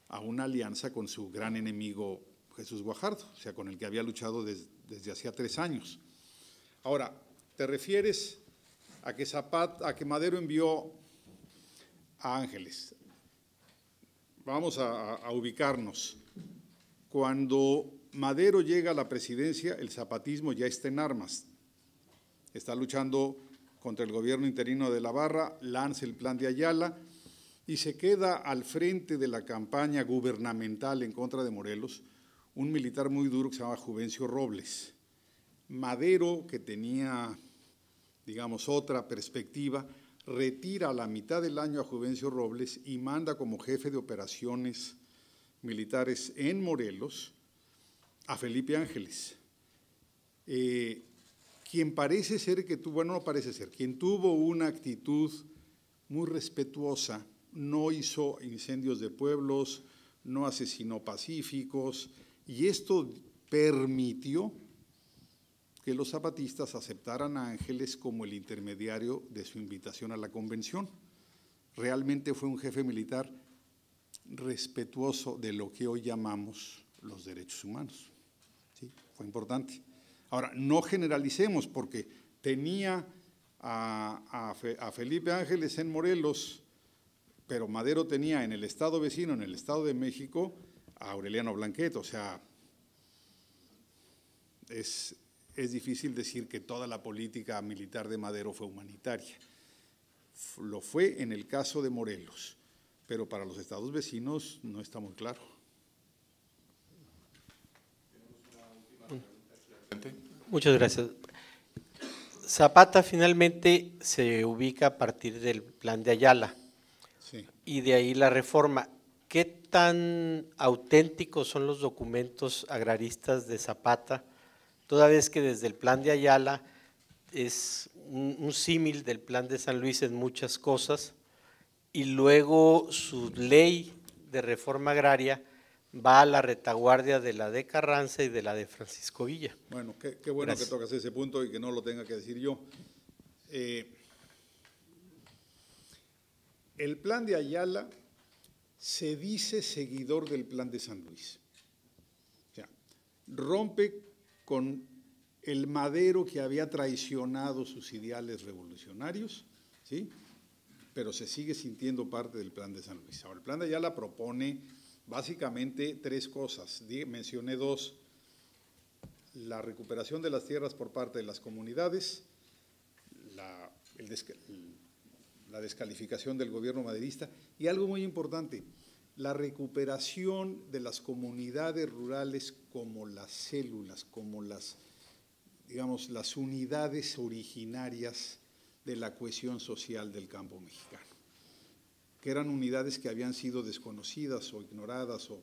a una alianza con su gran enemigo Jesús Guajardo, o sea, con el que había luchado desde, hacía tres años. Ahora, te refieres a que, a que Madero envió a Ángeles. Vamos a, a ubicarnos. Cuando Madero llega a la presidencia, el zapatismo ya está en armas. Está luchando contra el gobierno interino de la Barra, lanza el plan de Ayala y se queda al frente de la campaña gubernamental en contra de Morelos un militar muy duro que se llama Juvencio Robles. Madero, que tenía digamos, otra perspectiva, retira a la mitad del año a Juvencio Robles y manda como jefe de operaciones militares en Morelos a Felipe Ángeles, eh, quien parece ser que tuvo, bueno, no parece ser, quien tuvo una actitud muy respetuosa, no hizo incendios de pueblos, no asesinó pacíficos, y esto permitió que los zapatistas aceptaran a Ángeles como el intermediario de su invitación a la convención. Realmente fue un jefe militar respetuoso de lo que hoy llamamos los derechos humanos. Fue importante. Ahora, no generalicemos porque tenía a, a Felipe Ángeles en Morelos, pero Madero tenía en el estado vecino, en el estado de México, a Aureliano Blanquet. O sea, es, es difícil decir que toda la política militar de Madero fue humanitaria. Lo fue en el caso de Morelos, pero para los estados vecinos no está muy claro. Muchas gracias. Zapata finalmente se ubica a partir del plan de Ayala y de ahí la reforma. ¿Qué tan auténticos son los documentos agraristas de Zapata? toda vez que desde el plan de Ayala es un, símil del plan de San Luis en muchas cosas, y luego su ley de reforma agraria va a la retaguardia de la de Carranza y de la de Francisco Villa. Bueno, qué, bueno que tocas ese punto y que no lo tenga que decir yo. Eh, el plan de Ayala se dice seguidor del plan de San Luis. O sea, rompe con el madero que había traicionado sus ideales revolucionarios, pero se sigue sintiendo parte del plan de San Luis. Ahora, el plan de la propone básicamente tres cosas. Mencioné dos, la recuperación de las tierras por parte de las comunidades, la, la descalificación del gobierno maderista y algo muy importante, la recuperación de las comunidades rurales como las células, como las, digamos, las unidades originarias de la cohesión social del campo mexicano, que eran unidades que habían sido desconocidas o ignoradas o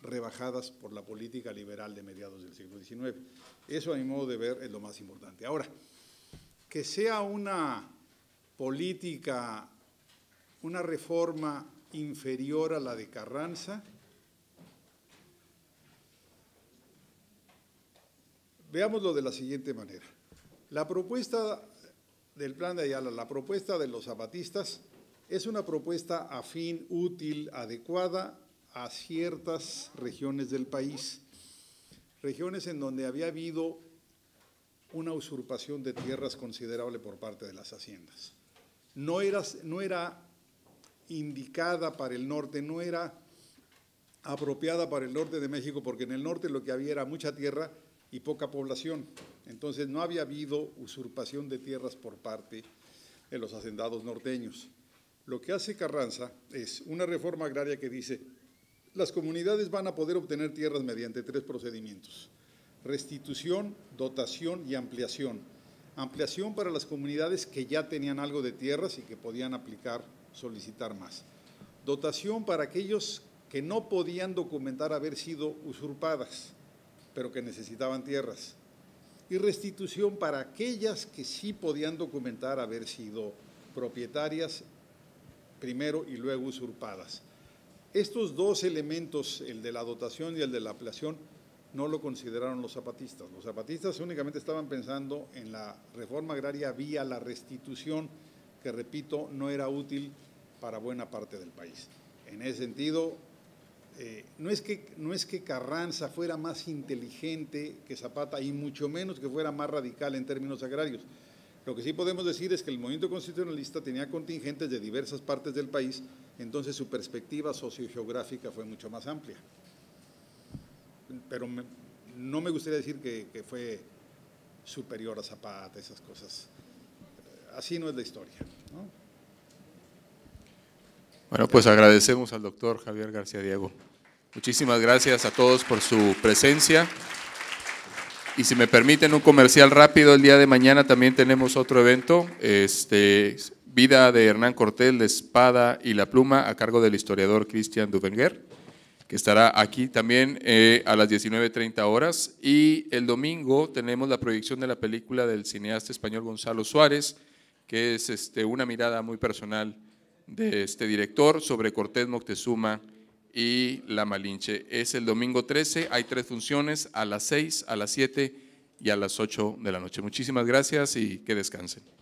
rebajadas por la política liberal de mediados del siglo XIX. Eso a mi modo de ver es lo más importante. Ahora, que sea una política, una reforma inferior a la de Carranza. Veámoslo de la siguiente manera. La propuesta del plan de Ayala, la propuesta de los zapatistas, es una propuesta afín, útil, adecuada a ciertas regiones del país, regiones en donde había habido una usurpación de tierras considerable por parte de las haciendas. No era, no era indicada para el norte, no era apropiada para el norte de México, porque en el norte lo que había era mucha tierra y poca población. Entonces no había habido usurpación de tierras por parte de los hacendados norteños. Lo que hace Carranza es una reforma agraria que dice, las comunidades van a poder obtener tierras mediante tres procedimientos, restitución, dotación y ampliación. Ampliación para las comunidades que ya tenían algo de tierras y que podían aplicar solicitar más. Dotación para aquellos que no podían documentar haber sido usurpadas, pero que necesitaban tierras. Y restitución para aquellas que sí podían documentar haber sido propietarias primero y luego usurpadas. Estos dos elementos, el de la dotación y el de la apelación, no lo consideraron los zapatistas. Los zapatistas únicamente estaban pensando en la reforma agraria vía la restitución, que repito, no era útil para buena parte del país. En ese sentido, eh, no, es que, Carranza fuera más inteligente que Zapata y mucho menos que fuera más radical en términos agrarios. Lo que sí podemos decir es que el movimiento constitucionalista tenía contingentes de diversas partes del país, entonces su perspectiva sociogeográfica fue mucho más amplia. Pero no me gustaría decir que, que fue superior a Zapata, esas cosas. Así no es la historia. ¿no? Bueno, pues agradecemos al doctor Javier García Diego. Muchísimas gracias a todos por su presencia. Y si me permiten un comercial rápido, el día de mañana también tenemos otro evento, este, Vida de Hernán Cortés, La Espada y la Pluma, a cargo del historiador Cristian Duvenger, que estará aquí también eh, a las 19.30 horas. Y el domingo tenemos la proyección de la película del cineasta español Gonzalo Suárez, que es este, una mirada muy personal de este director sobre Cortés Moctezuma y La Malinche. Es el domingo 13, hay tres funciones, a las 6, a las 7 y a las 8 de la noche. Muchísimas gracias y que descansen.